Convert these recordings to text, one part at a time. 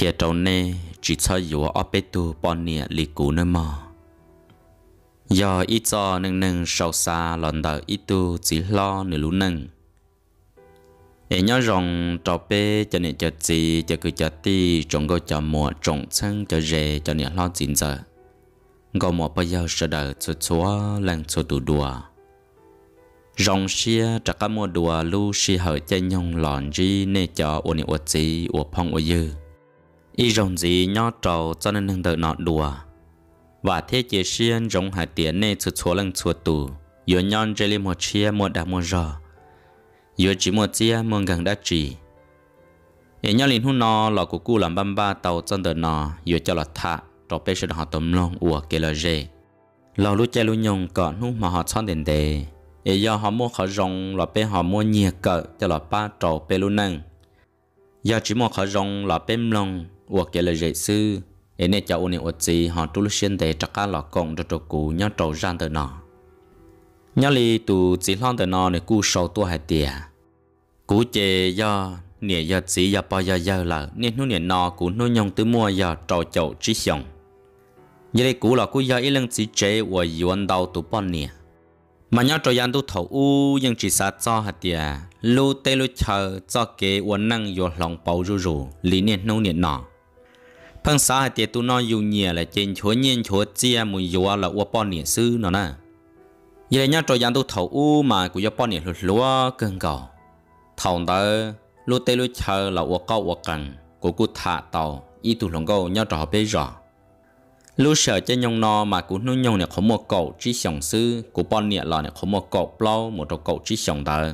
thiệt trâu nê chỉ cho yếu ở bê tu bọn nịa lì cú nơi mò giờ ít cho nâng nâng sâu xa lần đầu ít tu chỉ lo nửa lũ nâng ế nhớ rồng trò bê cho nịa cho chị cho cứ cho ti trồng gâu cho mùa trồng chân cho rề cho nịa lo chín giờ gâu mùa bây giờ sợ đời chúa chúa lần chúa đủ đùa rong xia trả cả mua đùa lưu xia hở chơi nhông lòn ri nê cho ôn ị ua chí ua phong ua dư y rồng gì nho trầu cho nên nâng đợi nọ đùa và thế chế xiên rồng hải tiến nê chuột chúa lần chuột tù yếu nhon rê li một chia một đà một rò yếu chỉ một chia một gần đã chỉ yếu nhon linh hôn nọ lọ của cu làm băm ba tàu chân đợi nọ yếu cho lọt thạ trò bê sơn họ tấm lông ủa kê lờ rê lọ lũ chè lũ nhung cọ nu mà họ chọn đền đề yếu do họ mua khó rồng lọ bê họ mua nhìa cỡ cho lọ ba trò bê lũ năng yếu chỉ một khó rồng lọ bê mông hoặc kể là dạy sư ấy nên cháu ôn ổn gì họ tu luyện xuyên để chắc cá lọ cộng cho trâu cú nhau trâu gian từ nọ nhau li tụ chỉ lon từ nọ này cú sầu tua hai tiề, cú chê do nè giờ chỉ giờ bao giờ giờ là nên nu nè nọ cú nu nhông từ mua giờ trâu chậu chỉ xong giờ đây cú là cú giờ ít lần chỉ chế và yuan đầu tụ bọn nè mà nhau trâu gian tu thầu u nhưng chỉ sát cho hạt tiề, lu tê lu chờ cho kế uốn năng yuan lòng bao rù rù lý nè nô nè nọ phần xa hai tiệt tu nó dù nhẹ là trên chúa nhiên chúa chia mùi dù là ua bọn nỉa sư nó nè vậy nhá trò giang tu thầu u mà của do bọn nỉa lụt lúa cơn cầu thầu tớ lúa tê lúa chờ là ua câu ua cần của cụ thả tàu y tu lòng câu nhá trò bê rõ lúa sợ cho nhông nó mà của nó nhông nè có một cậu chỉ sòng sư của bọn nỉa là nè có một cậu plau một trò cậu chỉ sòng tớ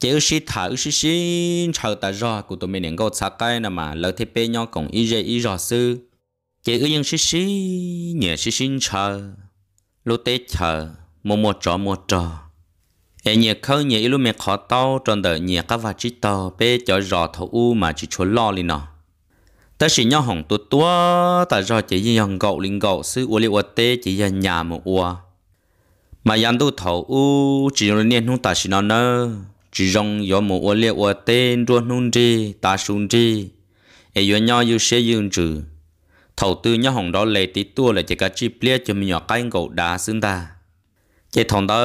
chế sĩ thở sĩ sĩ chờ ta rõ của tụi mình ngồi xa cái nè mà lỡ thế bé nhau cùng y dễ y rõ sư chế ư yên sĩ sĩ nhẹ sĩ sĩ chờ lô tê chờ mua mua trò mua trò em nhẹ khâu nhẹ ít lúc mẹ khó tao tròn đợi nhẹ các vật chỉ tao bé cho rõ thấu u mà chỉ chốn lo liền nọ ta chỉ nhau hồng tua tua ta rõ chỉ yên gậu linh gậu sư u li u tế chỉ yên nhà mà u mà yên tu thấu u chỉ nên hung ta chỉ nó nơ chỉ rong gió mù ô liệt ô tên ruột nôn trì ta sùn trì e yo nho yu xe yun trừ thầu tư nhá hồng đó lệ tí tua là chỉ cả chi plia cho mình nhỏ cái ngộ đá xương ta chỉ thằng đó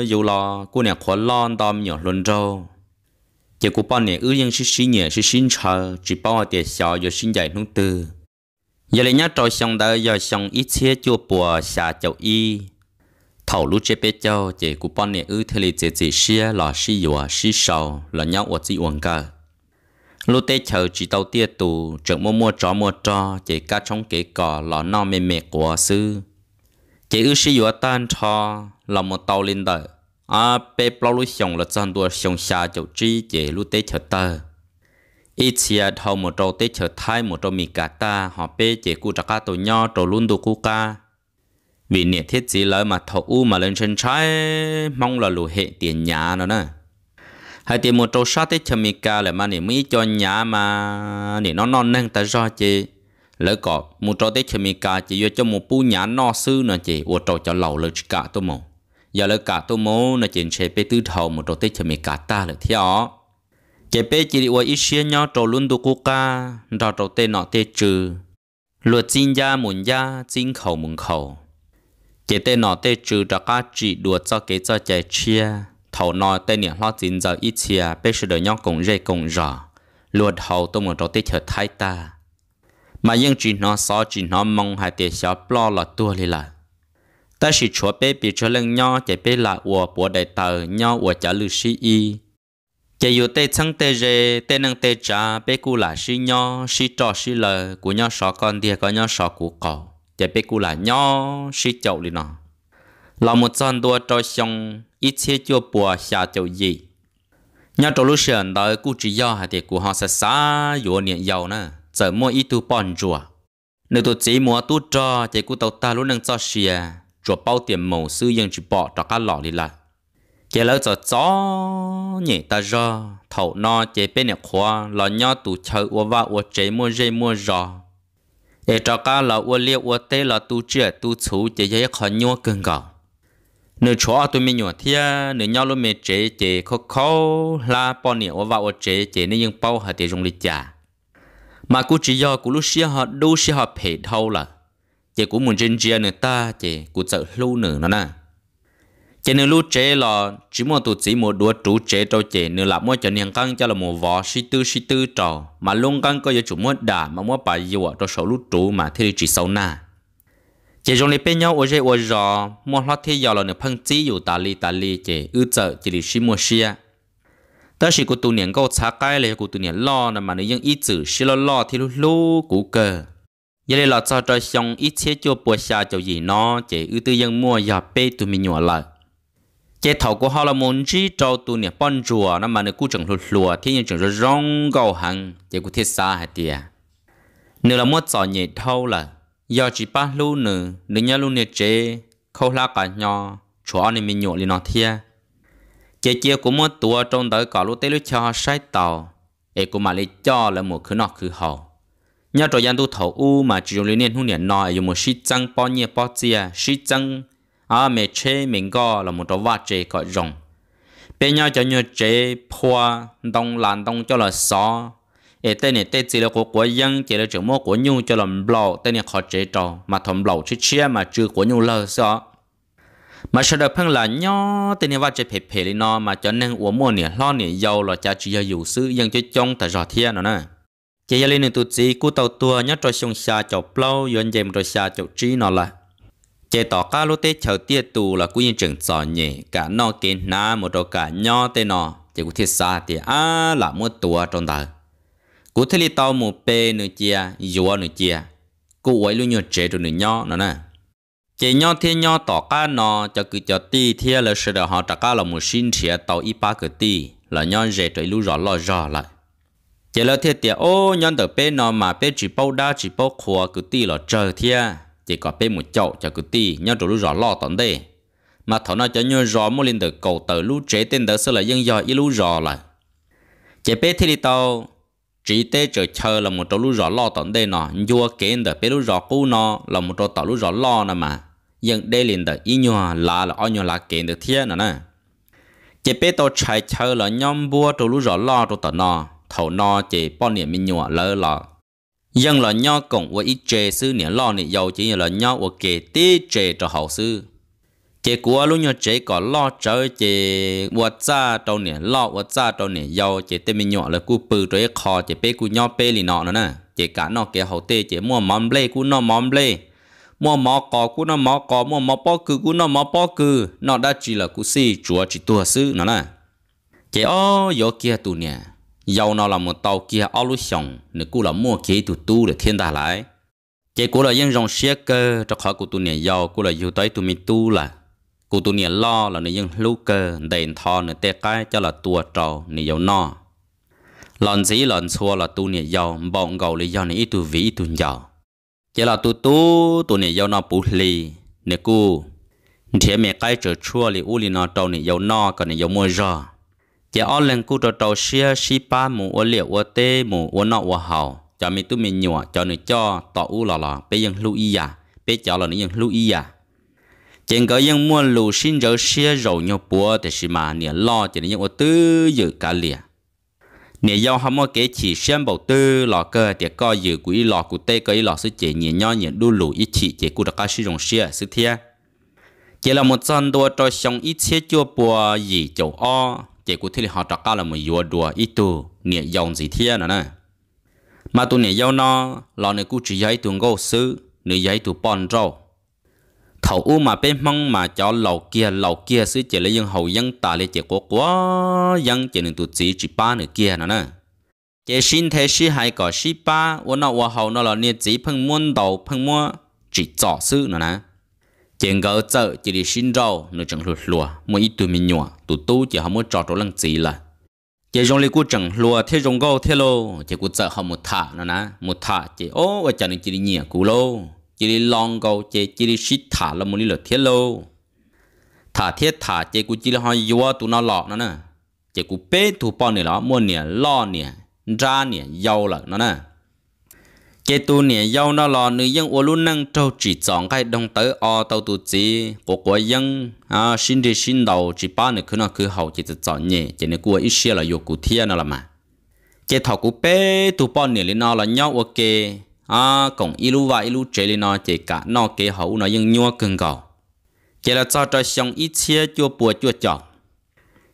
dù lo cô nè khó lon tôm nhỏ luân trâu chỉ cô bao nè ư yên xí xí nhẹ xí xí chờ chỉ bao tiệt xào yo sinh dạy nung tư giờ lại nhá trò xong đó giờ xong ít xe chua bùa xả chậu y thầu lúc chế bé cho chế cụ bọn nè ư thế lì chế chế xia là xi yua xi sâu, là nhau ở chỉ uống cả lú tê chờ chỉ tàu tia tù chẳng mua mua chó mua cho chế cá trong kế cỏ là no mềm mềm của sư chế ư xi yua tan cho là một tàu lên đời à bé bao lú xong là chân đua xong xa chậu chi chế lúc tê chờ tờ ít xia thầu một trâu tê chờ thay một trâu mì gà ta họ bé chế cụ trạc cá tàu nho trâu luôn đồ cụ ca vì nhiệt thiết gì lợi mà thổ u mà lên trên trái mong là lù hệ tiền nhà nó nè hay tiền một trâu sát tết chấm ca lại mà niệm mới cho nhà mà niệm nó non nâng ta do chị lỡ có một trâu tết chấm ca chỉ do cho một bu nhà no sư nè chị uo trâu cho lầu lỡ cả tôi mồ giờ lỡ cả tôi mồ nè chị chế bê tư thầu một trâu tết chấm ca ta lỡ theo chế bé chỉ đi uo ít xia nhau trâu luôn tu cô ca rồi trâu tê nọ tê trừ luật xin gia muốn gia xin khẩu muốn khẩu chế tê nọ tê trừ cho cá chị đùa cho kế cho chạy chia thầu nọ tên niệm lo chín giờ ít chia bây giờ đời nhau cùng dễ cùng rõ luật hầu tôi muốn cho tê chở thái ta mà yên chỉ nó xó chỉ nó mong hai tê xó lo là tua lì là ta chỉ chúa bé bị cho lưng nhau chạy bé là ủa bùa đại tờ nhau ủa trả lưu sĩ y chạy dù tê chăng tê rê tê năng tê trả bé cu là sĩ nhau sĩ trò sĩ lờ của nhau sọ con thì có nhau sọ của cậu chỉ biết cú là nhỏ sĩ chậu đi nọ, là một chân đua cho xong ít chế chưa bùa xa chậu gì nhà trâu lúc sườn đó cú chỉ do hạt tiệt của họ sẽ xa dùa niệm giàu nè giờ mua ít tu bòn chùa nếu tôi chỉ mua tu cho chế cú tàu ta lúc nâng cho xìa chùa bao tiền màu sư dân chỉ bỏ cho cá lọ đi lại chế lỡ cho chó nhỉ ta do thầu no chế bên nhà khoa lò nho tủ chơi uo va uo chế mua dây mua giò để cho cá là ô liu ô tê là tu chia tu chú chỉ dễ khó nhau cưng gạo nửa chỗ tôi mình nhổ thia nửa nhau luôn mình chế chế khó khó là bao nhiêu và ô chế chế nên những bao hạt để dùng lịch trả mà cú chỉ do cú lúc xưa họ đu xưa họ phê thâu là chế cú muốn trên chia nữa ta chế cú sợ lưu nữa nó nè chế nửa lúc chế là chỉ một tụ chỉ một đũa trú chế cho chế nửa là mỗi cho hàng căng cho là một vò sĩ tư sĩ tư trò mà luôn căng có giờ chủ mỗi đà mà mỗi bài gì cho số lúc trú mà thế chỉ sau na chế trong này bên nhau ở dưới ở giò mỗi lát thế giờ là nửa phăng chỉ อยู่ตาลีตาลี chế ư chợ chỉ là sĩ mua xia ta chỉ của tụ niệm có xá cái là của tụ niệm lo là mà nó vẫn ít chữ sĩ lo lo thì lúc lúc cũ cơ giờ là cho cho xong ít chế cho bữa xa cho gì nó chế ư tư dân mua giờ bê tụ mình lại chế thầu của họ là muốn chỉ cho tụi nè bán rùa nó mà nó cú chẳng lụt lùa thế nhưng chẳng rồi rong gầu hàng chế của thiết xa hả tìa nếu là muốn chọn nhẹ thầu là do chỉ ba lú nữ nếu nhà lú nè chế khâu la cả nhỏ chúa nên mình nhộn lên nó thia chế chia cũng muốn tua trong tới cả lú tê lú cho sai tàu ê cũng mà lấy cho là một thứ nọ thứ hậu nhà trò dân tu thầu u mà chỉ dùng liên niên hôn niên nói dùng một sĩ trăng bao nhiêu bao chia sĩ trăng à mẹ chế mình có là một trò vắt chế có rồng bên nhau cho như chế phua đông làn đông cho là xó ở tên này tên chỉ là của của dân chỉ là chữ mô của nhu cho là blau tên này khó chế trò mà thầm blau chứ chia mà chưa của nhu là xó mà sau đó phân là nhỏ tên này vắt chế phê phê lên nó mà cho nên uống mua nè lo nè giàu là cha chỉ giàu sứ dân cho chong tại giò thiên nó nè chỉ là lên tụt gì cú tàu tua nhớ cho sông xa chọc lâu yon dèm trò xa chọc trí nó là chế tỏ cá lô tê chờ tiệt tù là cú như trường trò nhỉ cả nó kê na một đồ cả nho tê nó chế cú thiết xa thì á là mua tua trong đời cú thế li tàu một bê nửa chia dùa nửa chia cú ấy luôn nhiều chế đồ nửa nho nữa nè chế nho thiên nho tỏ cá nó cho cứ cho tì thế là sự đó họ trả cá là một sinh chia tàu ít ba cái ti là nho dễ trời lưu rõ lo rõ lại chế là thiết tiệt ô nho tờ bê nó mà bê chỉ bao đa chỉ bao khoa cứ tì là chờ thiệt chỉ có bên một chỗ cho cứ ti nhau trổ lũ rõ lo tận đây mà thấu nó cho nhau rõ mua lên được cầu tờ lũ trẻ tên đỡ sẽ là dân do ý lũ rõ lại chỉ bé thì đi tàu chỉ tế chờ chờ là một chỗ lũ rõ lo tận đây nọ vua kiến được bé lũ rõ cũ nọ là một chỗ tàu lũ rõ lo nè mà dân đây liền được ý nhau là là ao nhau là kiến được thiên nữa nè chỉ bé tàu chạy chờ là nhóm bua chỗ lũ rõ lo chỗ tận nọ thấu nó chỉ bao niệm mình nhỏ lơ lọ dân là nho cộng và ý trẻ sư nè lo nè giàu chỉ là nho và kể tê trẻ cho hậu sư chế của lúc nhỏ chế có lo trở chế và cha trâu nè lo và cha trâu nè dầu chế tê mình nhỏ là cú bự rồi khó chế bê cú nho bê lì nọ nữa nè chế cả nọ kể hậu tê chế mua mắm lê cú nọ mắm lê mua mỏ cò cú nọ mỏ cò mua mỏ bó cừ cú nọ mỏ bó cừ nọ đã chỉ là cú si chúa chỉ tua sư nó nè chế ô yo kia tu nè dầu nào là một tàu kia alu xong nữa cô là mua kế tụ tu để thiên đà lại chế cô là dân dòng xe cơ cho khỏi của tụ nè dầu cô là dù tới tụ mình tu là cụ tụ nè lo là nè dân lú cơ đền thò nè tê cái cho là tua trầu nè dầu no lần gì lần xua là tụ nè dầu bọn gầu lý do này ít tụ vĩ tụ dầu chế là tụ tu tụ nè dầu nó bù lì nè cô, thế mẹ cái trở chua lì u lì nó trầu nè dầu no còn nè dầu mua rồi chỉ ở lần cú trò trò xia xí ba mù ở liệu ở tê mù ở nọ ở hậu cho mình tu mình nhọ cho nữa cho tọ u lò lò bây giờ lưu ý à bây giờ là những lưu ý à trên cái những mua lưu xin cho xia rồi nhau bùa thì xí mà nè lo chỉ những ở tư dự cả liền nè giao hâm mơ kế chỉ xem bầu tư lò cơ thì coi dự quỹ lò cụ tê cái lò sức chỉ nhẹ nho nhẹ đu lù ít chỉ chế cụ đặc ca sử dụng xia sức thiệt chỉ là một dân đua cho xong ít chế chua bùa gì chỗ o chỉ của thế họ trắc là một yếu đùa ít tu nghĩa dòng gì thế nữa nè mà tu nghĩa dòng nó là người cú chỉ giấy tu ngô sư nữ giấy tu bòn rau thầu u mà bên mong mà cho lầu kia lầu kia sư chỉ lấy dân hầu dân ta lấy chỉ của quá dân chỉ nên tu chỉ chỉ ba nữa kia nữa nè chỉ xin thế sư hay có sư ba u nó u hầu nó là niệm chỉ phân muôn đầu phân mua chỉ rõ sư nữa nè chuyện gỡ chợ chỉ đi xin rau nó chẳng lụt lùa mua ít tuổi mình nhỏ tụ tu chỉ không muốn trò trò lăng gì là chỉ dùng lấy cú chẳng lùa thế dùng gâu thế lô chỉ cú chợ không một thả nó ná một thả chỉ ô và chẳng chỉ đi nhẹ cú lô chỉ đi long gâu chỉ chỉ đi xít thả là một lý lợt thế lô thả thế thả chỉ cú chỉ là hai yếu tụ nó lọ nó nè chỉ cú bê tụ bao nè lọ mua nè lọ nè ra nè giàu lợ nó nè chế tu nè dâu nó là nữ dân ô luôn năng trâu chỉ chọn cái đồng tới o tàu tu chỉ của của dân à sinh đi sinh đầu chỉ ba nữa cứ nó cứ hậu chỉ chọn nhẹ chỉ nữa của ít xe là dục cụ thiên nó là mà chế thọ cụ bé tu bao nè lên nó là nhau ok à còn ilu và ilu chơi lên nó chỉ cả nó kế hậu nó dân nhua cưng cầu chế là cho cho xong ít xe chua bùa chua chọn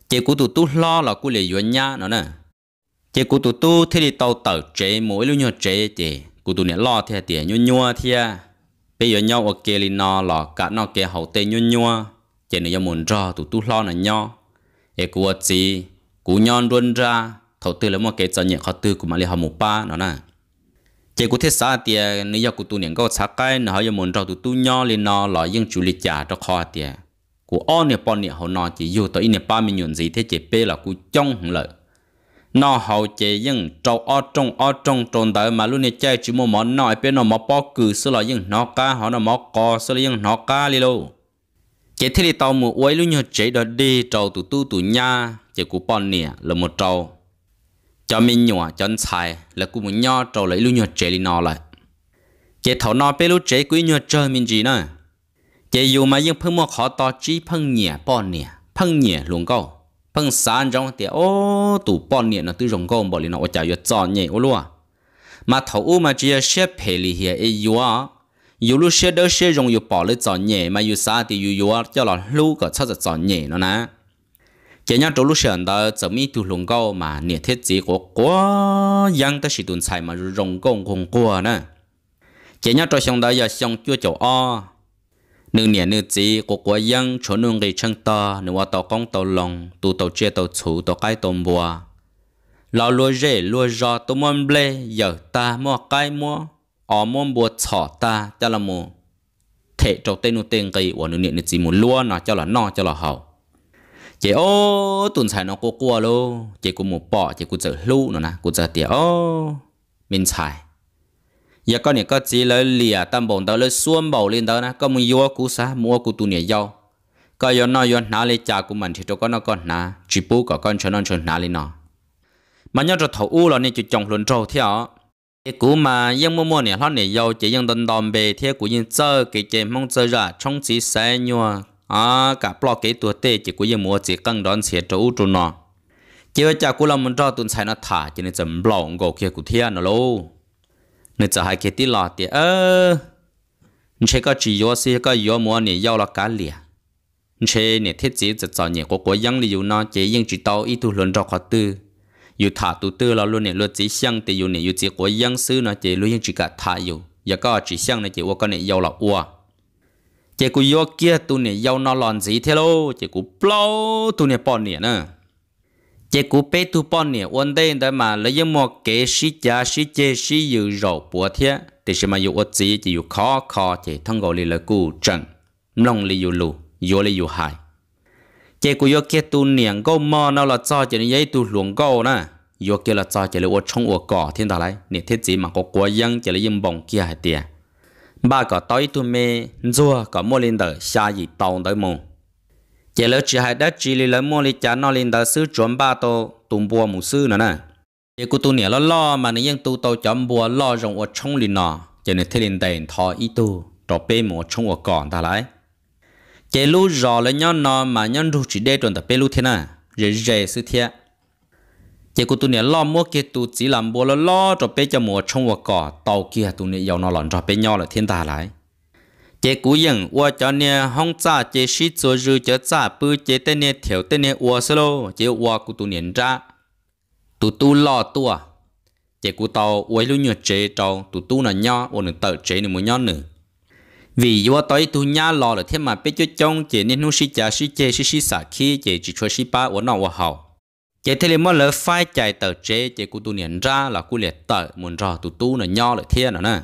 chế cụ tu tu lo là cụ lấy yuan nhá nó nè chế cụ tu tu thì đi tàu tàu chế mỗi lúc nhau chế chế กูตัวเนี่ยรอเทียเตียยัวยัวเทียไปยัวยัวโอเคลินอหลอกะนอเกหเตยัวยัวเจนยมุนรอตุตุลอนะยอเอกัวจีกูยอนรุนราเท่าตื้อแล้วมอเกจเนี่ยเขาตื้อกูมาเรียหมูป้าเนาะนะเจกูเทศาเตียนี่ยกูตัวเนี่ยก็สักไกนะเขายมุนรอตุตุยอลินอหลอยังจุลิจ่าตะคอเตียกูอ้อนเนี่ยปอนเนี่ยเขานอจีอยู่ต่ออีเนี่ยป้ามีหยุนสีเทเจเป้หลอกูจ้องหงเลย nó hậu chế nhưng trâu ở trong ở trong trồn tới mà luôn này chơi chỉ một món nói bên nó mà bỏ cử xưa là nhưng nó cá họ nó mò cò xưa là nhưng nó cá li lô chế thế thì tàu mua uế luôn nhớ chế đó đi trâu tụ tu tụ nhà chế cú bọn nè là một trâu cho mình nhỏ cho anh xài là cú muốn nhỏ trâu lấy luôn nhớ chế li nó lại chế thầu nó bên lúc chế quý nhớ chơi mình gì nữa chế dù mà nhưng phương mua khó to chỉ phân nhẹ bọn nè phân nhẹ luôn câu bằng sản trong thì oh, ô tụ bao nhiêu nó tự rong gom bỏ lên nó chả yết cho nhẹ ô luôn ah. mà thầu u mà chỉ là xếp hệ lì hệ ấy yếu á yếu lúc xếp đỡ xếp rong yếu bảo lên cho nhẹ mà yếu sáng thì yếu yếu cho là lúc cái chắc là cho nhẹ nó nè chỉ nhớ trong lúc xếp đó chỉ mi tụ rong gom mà niệm thiết chỉ của quá yang đó là tồn tại mà rong gom không quá nè chỉ nhớ trong xong đó là xong chưa chịu à nương nè nương chỉ của của dân cho nương người chân to nương qua tàu công tàu lòng tụ tàu chia tàu chủ tàu cái tàu bùa lão lúa rễ lúa rò tụ mòn ble giờ ta mua cái mua ở mồm bùa chỏ ta cho là mù thể trâu tên nụ tên gây của nương nè nương chỉ mù lúa nó cho là no cho là hậu chị ô tuần xài nó cô cua luôn chị cũng mù bỏ chị cũng chở lưu nó nè cũng chở tiệt ô mình xài giờ con này có chỉ lấy lìa tâm bồn đó lấy xuân bầu lên đó nè có muốn yếu cú sa mua cú tu nè giàu có yếu nói yếu nà lấy cha của mình thì cho con nó con nà chỉ bố có con cho nó cho nà lên nó mà nhớ cho thấu u là nên chỉ trồng luôn trâu theo cái cú mà yên mua mua nè nó nè giàu chỉ yên đơn đòn bề theo của yên chơi cái chế mong chơi ra trong chỉ xe nhua à cả block cái tuổi tê chỉ của yên mua chỉ cần đón xe cho u cho nó chỉ với cha của làm mình cho tuần sai nó thả chỉ nên chấm block gò kia của thiên nó lâu nên giờ hai cái tí lọ thì ơ chế có chỉ yếu xí có yếu mua nè yếu là cá lìa chế nè thiết chế giờ giờ nhẹ của của dân liu nó chế dân chỉ tao ít tu luận ra khó tư yêu thả tu tư là luôn nè luôn chỉ xăng thì yêu nè yêu chỉ của dân sư nó chế luôn dân chỉ cả thả yêu giờ có chỉ xăng nè chế của con nè yếu là ua chế của yếu kia tu nè yếu nó lòn gì thế lô chế của plau tu nè bỏ nè nè chế cú bé tu bọn nè ôn đây đó mà lấy những mò kế sĩ cha sĩ chế sĩ dữ rồi bùa thế thì xem mà dụ ớt gì chỉ dụ khó khó chế thằng gọi là cú trần nông li dụ lù dụ li dụ hại chế cú dụ kia tu niệm gô mò nó là cho chế giấy tu luồng gô nè dụ kia là cho chế là ớt trong ớt cỏ thiên tài này nè thế gì mà có quá dân chế là những bông kia hay tiệt ba cái tối tu mê dùa có mua lên đời xa gì tàu tới mùng giờ lỡ chỉ hai đất chỉ là lỡ mua lì chả nó lì đã sư chuẩn ba tô tụm bùa mù sư nữa nè giờ cô tu nè lo lo mà nó yên tu tàu chấm bùa lo rồng ở trong lì nọ giờ nè thế liền đèn thọ ít tu trọ bê mù trong ở còn ta lại giờ lu rò lỡ nhau nọ mà nhau ru chỉ để chuẩn tập bê lu thế nè rồi rồi sư thiệt giờ cô tu nè lo mua cái tu chỉ làm bùa lo lo trọ bê cho mù trong ở còn tàu kia tu nè giàu nó lòn trọ bê nhau là thiên ta lại chế cú yên ua cho nè hong cha chế sĩ cho rư cho cha bư chế tên nè thiểu tên nè ua sơ lô chế ua cụ tu niên ra tu tu lo tua chế cú tàu ua lu nhựa chế tàu tu tu là nho ua nửa tờ chế nửa mùa nho nửa vì ua tới tu nhà lo là thế mà biết cho chong chế nè nu sĩ cha sĩ chế sĩ sĩ xả khi chế chỉ cho sĩ ba ua nọ ua hào, chế thế là mới lỡ phai chạy tờ chế chế cú tu niên ra là cú liệt tờ muốn rõ tu tu là nho là thiên nữa nè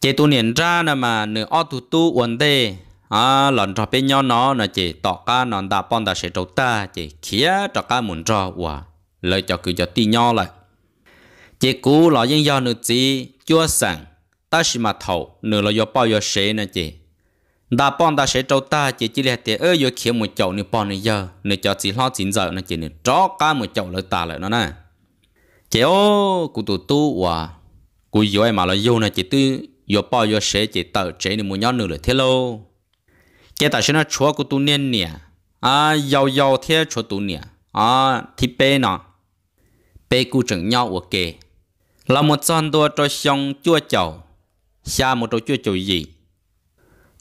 chế tu niệm ra nè mà nửa o tu tu vấn thế à lần trò bên nhau nó nè chế tọ ca nón đã bọn đã sẽ trâu ta chế khía trò ca muốn trò và lời cho cứ cho ti nhau lại chế cú lọ dân do nửa gì chúa sẵn ta chỉ mà thầu nửa là do bao giờ sẽ nè chế đã bọn đã sẽ trâu ta chế chỉ là thế ơi do khía một chậu nửa bọn nửa giờ nửa cho chỉ lo chín giờ nè chế nửa trò ca một chậu lời ta lại nó nè chế ô cụ tu tu và cụ yêu em mà lo yêu nè chế tư yo pa yo sẽ chỉ tờ chế nên muốn nhón nửa thế lô cái tại sao nó chúa của tu niên nè à giàu giàu thế chúa tu nè à thì bé nọ bé cu chẳng nhau ok là một son đua cho xong chua chầu xa một đồ chua chầu gì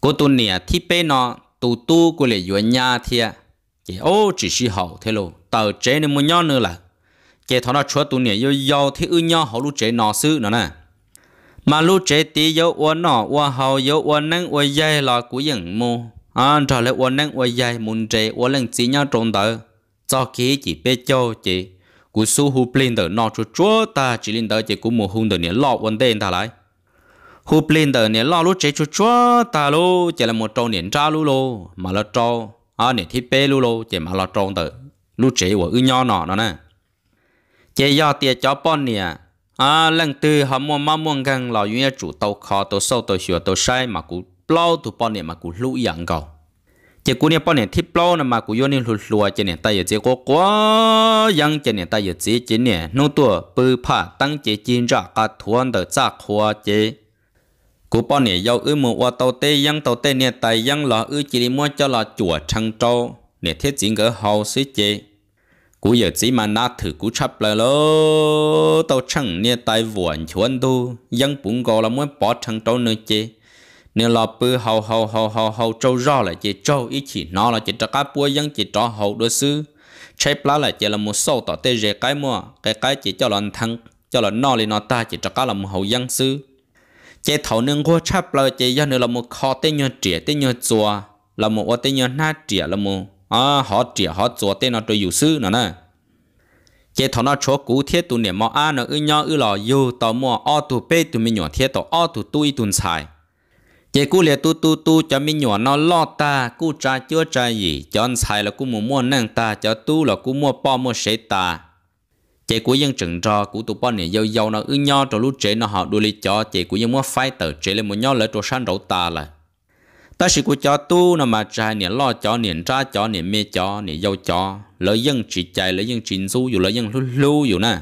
cô tu nè thi bé nọ tu tu của lệ yuan nhà thế chỉ ô chỉ si hậu thế lô tờ chế nên muốn nhón nữa là chỉ thằng nó chúa tu nè yo giàu thế ư nhau hậu lúc chế nọ su nữa nè mà lúc trẻ tí dấu uốn nọ uốn hầu dấu uốn nâng uốn dây là cú dựng mù à trở lại uốn nâng uốn dây muốn chế uốn lần chỉ nhau trộn tờ cho khí chỉ biết châu chỉ cú su hụp lên tờ nọ chú chúa ta chỉ lên tờ chỉ cú mù hung tờ nhé lọ vấn đề ta lại Hụp lên tờ nhé lọ lúc trẻ chú chúa ta lô chỉ là một trâu niệm tra lô lô mà là trâu à niệm thiết bê lô lô chỉ mà là trâu tờ lúc trẻ uốn ư nhau nọ nè chế do tiệt cho bọn nè à lần từ họ mua mà mua gần là những chủ tàu kho tàu sâu tàu sửa tàu sai mà cũng bao tụ bao niệm mà cũng lũ dạng cầu chỉ cũng niệm bao niệm thiết bao nằm mà cũng yêu niệm lùi lùi chỉ niệm tay chỉ có quá yang chỉ niệm tay chỉ chỉ niệm nô tua bự phá tăng chỉ chín ra cả thuần đời ra hoa, chỉ cú bao niệm yêu ư mua qua tàu tê yang tàu tê niệm tay yang là ư chỉ mua cho là chùa trăng trâu niệm thiết chỉ cái hậu sĩ chỉ cú giờ chỉ mà na thử cú chấp lại lô tao chẳng nè tai vuông chuẩn tu dân bụng gò là muốn bỏ chẳng tao nữa chứ nếu là bự hầu hầu hầu hầu hầu trâu rõ là chỉ trâu ý chỉ nó là chỉ cho cá bùa dân chỉ cho hầu đôi sư chép lá là chỉ là một số tỏ tê rẻ cái mua cái cái chỉ cho là thăng cho là nó lên nó ta chỉ cho cá là một hầu dân sư chế thầu nương qua chép lá chỉ dân là một kho tê nhớ trẻ tê nhớ chùa là một ô tê nhớ nát trẻ là một à họ chỉ họ cho tên nó tôi dụ sư nó nè chế thằng nó chỗ cũ thiết tu niệm mà anh nó ư nhau ư lò yêu tao mua o tụ bê tụ mình nhỏ thiết tao o tụ tui tụn xài chế cú liệt tu tu tu cho mi nhỏ nó lo ta cú trả chưa trả gì cho anh xài là cú mua mua nâng ta cho tu là cú mua po mua sấy ta chế cú vẫn chừng trò cú tụ po niệm dâu dâu nó ư nhau cho lúc chế nó họ đuôi lý cho chế cú dân mua phai tờ chế lên mua nhau lấy trò san đầu ta lại ta chỉ có cho tu nó mà trai nè lo cho niệm tra cho niệm mê cho niệm dâu cho lợi dân chỉ chạy lợi dân chỉ du dù lợi dân lu lu dù nè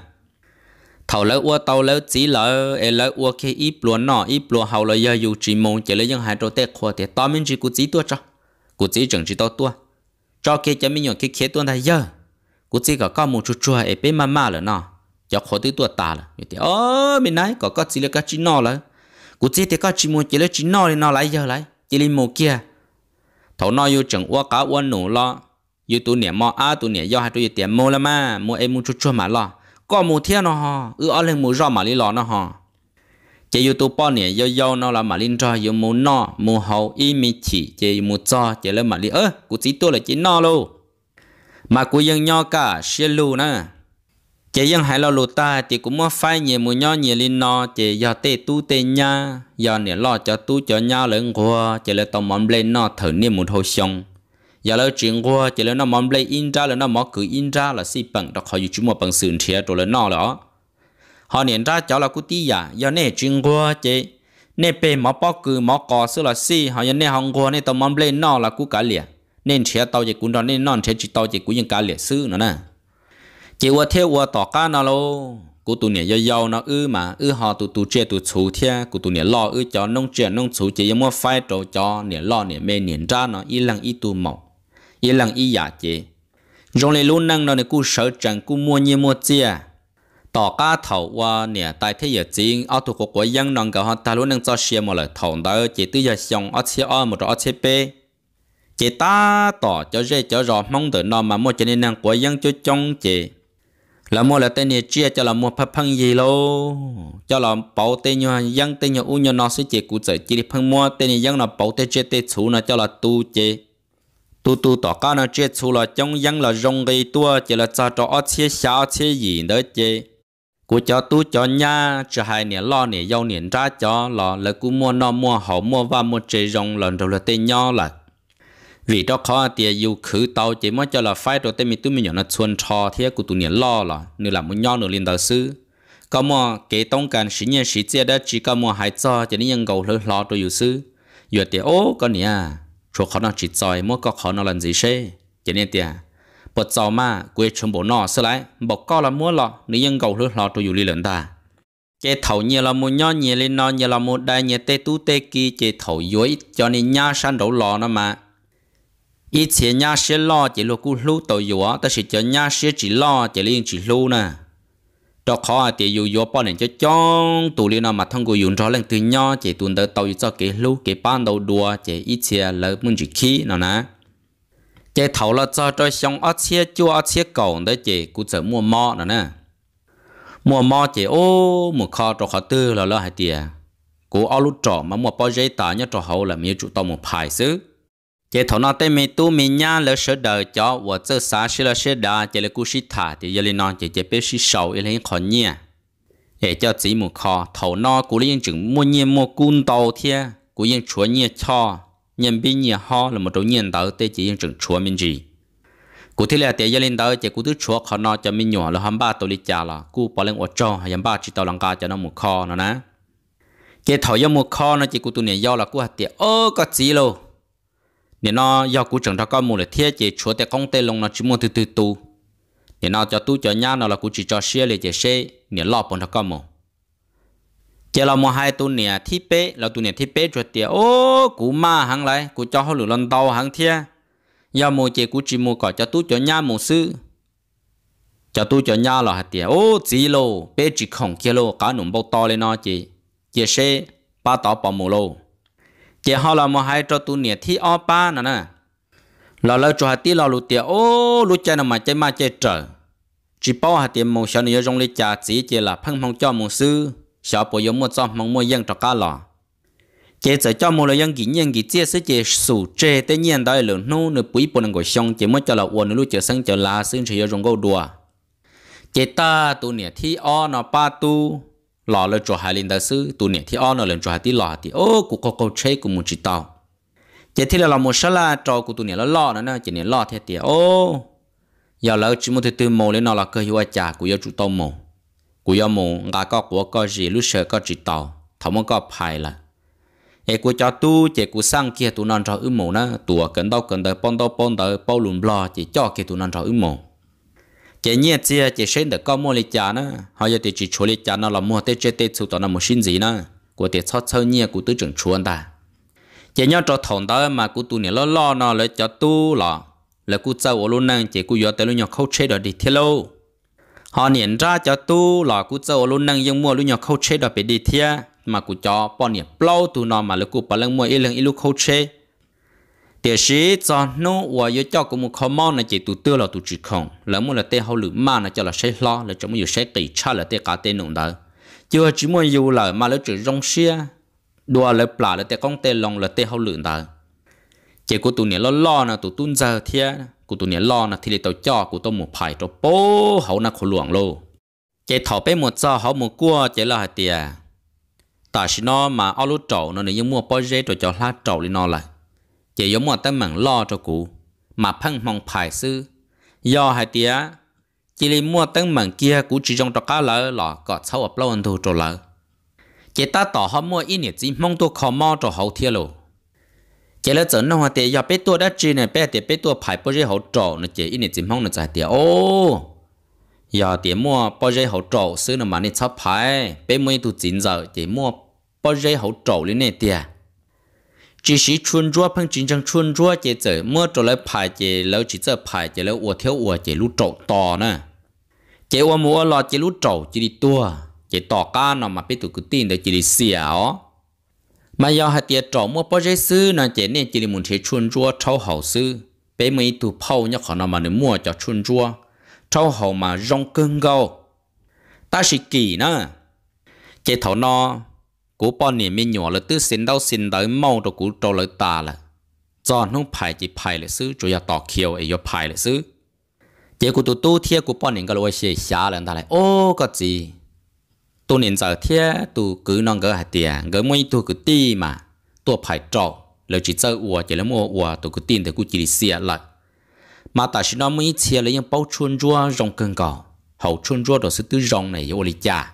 thầu lỡ ua tàu lỡ chỉ lỡ e lỡ ua khi ít luôn nọ ít luôn hậu lỡ giờ dù chỉ mong chỉ lợi dân hai chỗ tết khoa thì tao mình chỉ có chỉ tua cho có chỉ chẳng chỉ tao tua cho kia cho mình nhận kia kia tua thay giờ Có chỉ có con một chút chua e bên mama rồi nọ cho khó tới tua ta lỡ thì ơ mình nói có có chỉ là cái chỉ nọ rồi. Có chỉ thì có chỉ mong, chỉ lỡ chỉ nọ thì nọ lại giờ lại chỉ linh mồ kia thấu nó yêu chẳng ua cá ua nổ lo yêu tu nẻ mò á tu nẻ do hai tu yêu tiền mồ là mà mồ em mua chút chút mà lo có mồ thiên nó ho, ư ở lên mù rò mà li lo nó ho, chỉ yêu tu bao nè yêu yêu nó là mà linh cho yêu mồ nọ mồ hậu y mi chỉ chỉ mồ cho chỉ là mà li ơ cụ chỉ tu là chỉ nọ luôn mà cụ dân nho cả xe lu nè chị dân hải lo lụt ta thì cũng mua phai nhiều mùi nho nhiều linh no chị do tê tu tê nha do nè lo cho tu cho nhau lớn qua chị là tổng mắm lên no thử niệm một hồi xong giờ lỡ chuyện qua chị là nó mắm lên in ra là nó mở cửa in ra là si bằng đó họ dù một bằng sườn thiệt rồi lỡ no đó họ niệm ra cho là cú tí giả do nè chuyện qua chị nè bề mở bó cửa mở cò xưa là si họ nhận nè hàng qua nè tổng mắm lên no là cú cá lìa nên thiệt tao chị cũng đó nên non thiệt chỉ tao chị cũng những cá lìa xứ nữa nè chỉ qua theo qua tỏ cá nó lô cụ tụ nè yo giàu nó ư mà ư họ tụ tụ chơi tụ chủ thia cụ tụ nè lo ư cho nông chơi nông chủ chỉ mua phải trổ cho nè lo nè mê nè ra nó y lăng y tụ màu y lăng y giả chế trong này luôn năng nó nè cụ sở chẳng cụ mua nhie mua chia tỏ cá thầu qua nè tại thế giờ chỉ ở tụ của của dân nông cả họ ta luôn năng cho xe một lời thầu đó chỉ tư giờ xong ở xe ở một ở xe bê chỉ ta tỏ cho dễ cho rõ mong đợi nó mà mua cho nên năng của dân cho trong chỉ là mua là tên này chia cho là mua phát phăng gì lô cho là bảo tên nhau dân tên nhau u nhau nó sẽ chỉ cụ chỉ chỉ phăng mua tên này dân là bảo tên chia tên chủ là cho là tu chế tu tu tỏ cá nó chia chủ là trong dân là rong gây tua chỉ là cho cho chia sao chia gì đó chế cụ cho tu cho nhà, cho hai nè lo nè giàu nè ra cho là là cụ mua nó mua họ mua và mua chế rong lần rồi là tên nhau là vì đó khó thì yêu khử tàu chỉ mới cho là phải rồi tên mình tụi mình nhỏ nó xuân trò thì của tụi mình lo là như là muốn nhau nửa liền đầu sư có mà cái tông cần sĩ nhân sĩ chia đó chỉ có mà hai cho chỉ nên nhân cầu lỡ lo rồi yêu sư vừa thì ô có nè cho khó nó chỉ giỏi mỗi có khó nó làm gì xê, chỉ nên thì bật giàu mà quê chuẩn bộ nọ sơ lại bọc co là mua lọ nếu nhân cầu lỡ lo rồi yêu li lần ta chế thầu nhiều là một nho nhiều lên nọ nhiều là một đại nhiều tê tú tê kia chế thầu dưới cho nên nhá san đầu lò nó mà ít chế nhà sẽ lo chỉ lo cú lú tàu yếu ta sẽ cho nhà sẽ chỉ lo chỉ liên chỉ lú nè đó khó thì yếu yếu bao nhiêu cho chong tụ liên nào mà thông qua dùng cho lên từ nhỏ chỉ tuần tới tàu cho kế lú kế ban đầu đùa chỉ ít chế lỡ muốn chỉ khí nó nè chế thầu là cho cho xong ở chế chua ở chế cầu đó chỉ cú chở mua mò nó nè mua mò chỉ ô mua khó cho khó tư là lo hai tiền cú ở lút trọ mà mua bao giấy tờ nhất trọ hậu là miêu trụ phải một 排 xứ chế thổ nó tên mi tu mi nha lỡ sơ đờ cho và sơ xá sẽ là sơ đa chế là cú sĩ thả thì giờ lên non chế chế bế sĩ sầu ý hình khó nhẹ để cho chỉ một khó thổ nó cú liên chừng mua nhiên mua cung tàu thia cú yên chúa nhẹ cho nhân bi nhẹ ho là một trong nhiên tớ tê chỉ yên chừng chúa mình gì cú thế là tế giờ lên tớ chế cú thứ chúa khó nó cho mình nhỏ là hăm ba tổ lý cha là cú bỏ lên ô cho hăm ba chỉ tàu lăng ca cho nó một khó nó nè chế thổ giờ một khó nó chỉ cú tu này do là cú hạt tế ô có gì lâu nên nó do cú trưởng đó có một là thiết chế chúa tại công tê lông nó chỉ muốn từ từ tu nên nó cho tu cho nhau nó là cú chỉ cho xe để chế xe nên lo bọn nó có một chế là một hai tu nè thi bế là tu nè thi bế cho tiệt ô cú ma hàng lại cú cho họ lửa lần tàu hàng thiết do một chế cú chỉ một cỏ cho tu cho nhau một sự cho tu cho nhau là hạt tiệt ô chỉ lô bế chỉ không kia lô cả nụm bao to lên nó chế chế xe ba tỏ bỏ một lô chỉ họ là một hai cho tu niệm thi o ba nữa nè là lâu cho hạt tí là lụt tiền ô lụt chân mà chơi mà chơi trở chỉ bảo hạt tiền một sáu nữa trong lấy trả chỉ chỉ là phăng phăng cho một sư sáu bộ giống một trăm mong mua dân cho cả lò chế giờ cho một là yên kỹ yên kỹ chỉ sẽ chế sủ chế tất nhiên đó là lượng nô nửa bùi bộ năng xong chỉ mới cho là uồn nửa lụt chơi sang chơi lá xin chơi trong gấu đùa chế ta tu niệm thi o nó ba tu lọ lên cho hai linh đại sư tu niệm thì on lên cho hai tí lò thì ô cụ có câu chế cụ muốn chỉ tao chỉ thì là lò một số là cho cụ tu niệm là lò nữa nè chỉ niệm lò thế thì ô giờ lỡ chỉ muốn thì tư mồ lên nó là cơ hiệu chả cụ yêu chủ tao mồ cụ yêu mồ ngã có của có gì lúc sợ có chỉ tao thầm muốn có phải là ai cụ cho tu chỉ cụ sang kia tu non cho ư mồ nè tùa cần đâu cần đợi pon đâu pon đợi bao lùm lò chỉ cho kia tu non cho ư mồ chế nhẹ chia chế sinh được có mua lịch trả nữa họ giờ thì chỉ chỗ lịch trả nó là mua tết tết tết tụi là một sinh gì nữa của tiền sót sâu nhẹ của tư trưởng chuồn ta chế nhau cho thằng đó mà của tụi này lo lo nó lấy cho tu là lấy của cháu ở luôn năng chế của giờ tới luôn nhau khâu chế đó đi theo lâu họ nhận ra cho tu là của cháu ở luôn năng nhưng mua luôn nhau khâu chế đó bị đi theo mà của cho bọn này plau tụi nó mà lấy của bọn lăng mua ít lần ít lúc khâu chế địa sĩ cho nó và yêu cho cũng một khó mong là chỉ tụ tư là tụ chỉ không là muốn là tê hậu lử mà là cho là sẽ lo là chúng yêu sẽ tỷ cha là tê cả tê nụng đó chưa chỉ muốn yêu là mà là chỉ rong xia đùa là plà là tê con tê lòng là tê hậu lử đó chỉ của tụ này lo lo là tụ tuân giờ thế của tụ này lo là thì tao cho của tao một phải cho bố hậu là khổ luồng lô chỉ thọ bé một giờ hậu một cua chỉ là hạt tiền tại sao mà ao lúa trầu nó này nhưng mua bao dây rồi cho lá trầu lên nó lại chỉ giống một tấm mảng lo cho cụ mà phăng mong phải sư do hai tía chỉ li mua tấm mảng kia cụ chỉ trong cho cá lỡ lọ có sáu ở lâu anh thu cho lỡ chỉ ta tỏ họ mua ít nhất gì mong tôi khó mò cho hậu thiệt lộ chỉ là chấn nó hoa tía do bé tôi đã chỉ này bé tía bé tôi phải bao giờ hậu trò nó chỉ ít nhất gì mong nó giải tía ô giờ tía mua bao giờ hậu trò sư nó mà nên sắp phải bé mới tôi chín giờ chỉ mua bao giờ hậu trò lên này tía chỉ sĩ chuồn rùa phăng chín chăng chun rúa chế chở mua trở lại phải chế lâu chỉ chở phải chế lâu ua thiếu ua chế lũ trậu to nè chế ua mua lò, chế lú trậu chỉ đi tua chế tỏ ca nó mà biết tụ cứ tin để chỉ đi xỉa mà do hạt tiệt trậu mua bao giấy sư nó chế nên chỉ đi muốn chế chun rúa trâu hậu sư bé mấy tụ phao nhóc họ nó mà nếu mua cho chuồn rùa trâu hậu mà rong cưng gâu ta chỉ kỳ nè chế thảo nó no, cú bò nỉ mi nhỏ là tư xin đau xin đau mau cho cú trâu lợi ta là cho nó phải chỉ phải là xứ chủ yếu tỏ kiều ấy yếu phải là xứ chỉ cú tu tu thiệt cú bò nỉ cái loại xe xả là ta lại ô cái gì tu nỉ giờ thiệt tu cứ non cái hạt tiền gỡ mấy tu cứ ti mà tu phải trâu lời chỉ chơi ủa chỉ là mua ủa tu cứ tin thì cú chỉ xỉa lại mà ta xin nó mới chia lấy những bao chuôn rua rong cơn cỏ hậu chuôn rua đó sự tư rong này yếu lý cha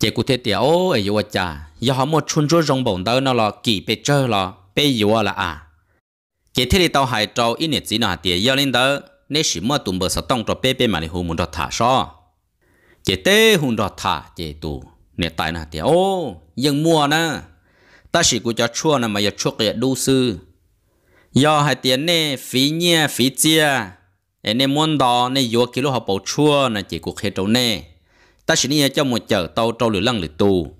chỉ cụ thể thì ô ấy yêu cha giờ họ oh, mua chun chúa rong bổng đó nó là kỳ bê chơi là bê yêu là à chỉ thế thì tao hại trâu ít nhất gì nào thì giờ linh đó nếu chỉ mua tụm bờ sọt tông cho bê bê mà thì hùm muốn cho thả sao chỉ tê hùm cho thả chỉ tụ nếu tại nào thì ô nhưng mua nè ta chỉ cụ cho chua nè mà cho chua cái đu sư giờ hai tiền nè phí nhia phí chia em muốn đó nè yêu kilo họ bảo chua nè chỉ cụ hết đâu nè ta chỉ nên cho một chợ tàu trâu lửa lăng lửa tu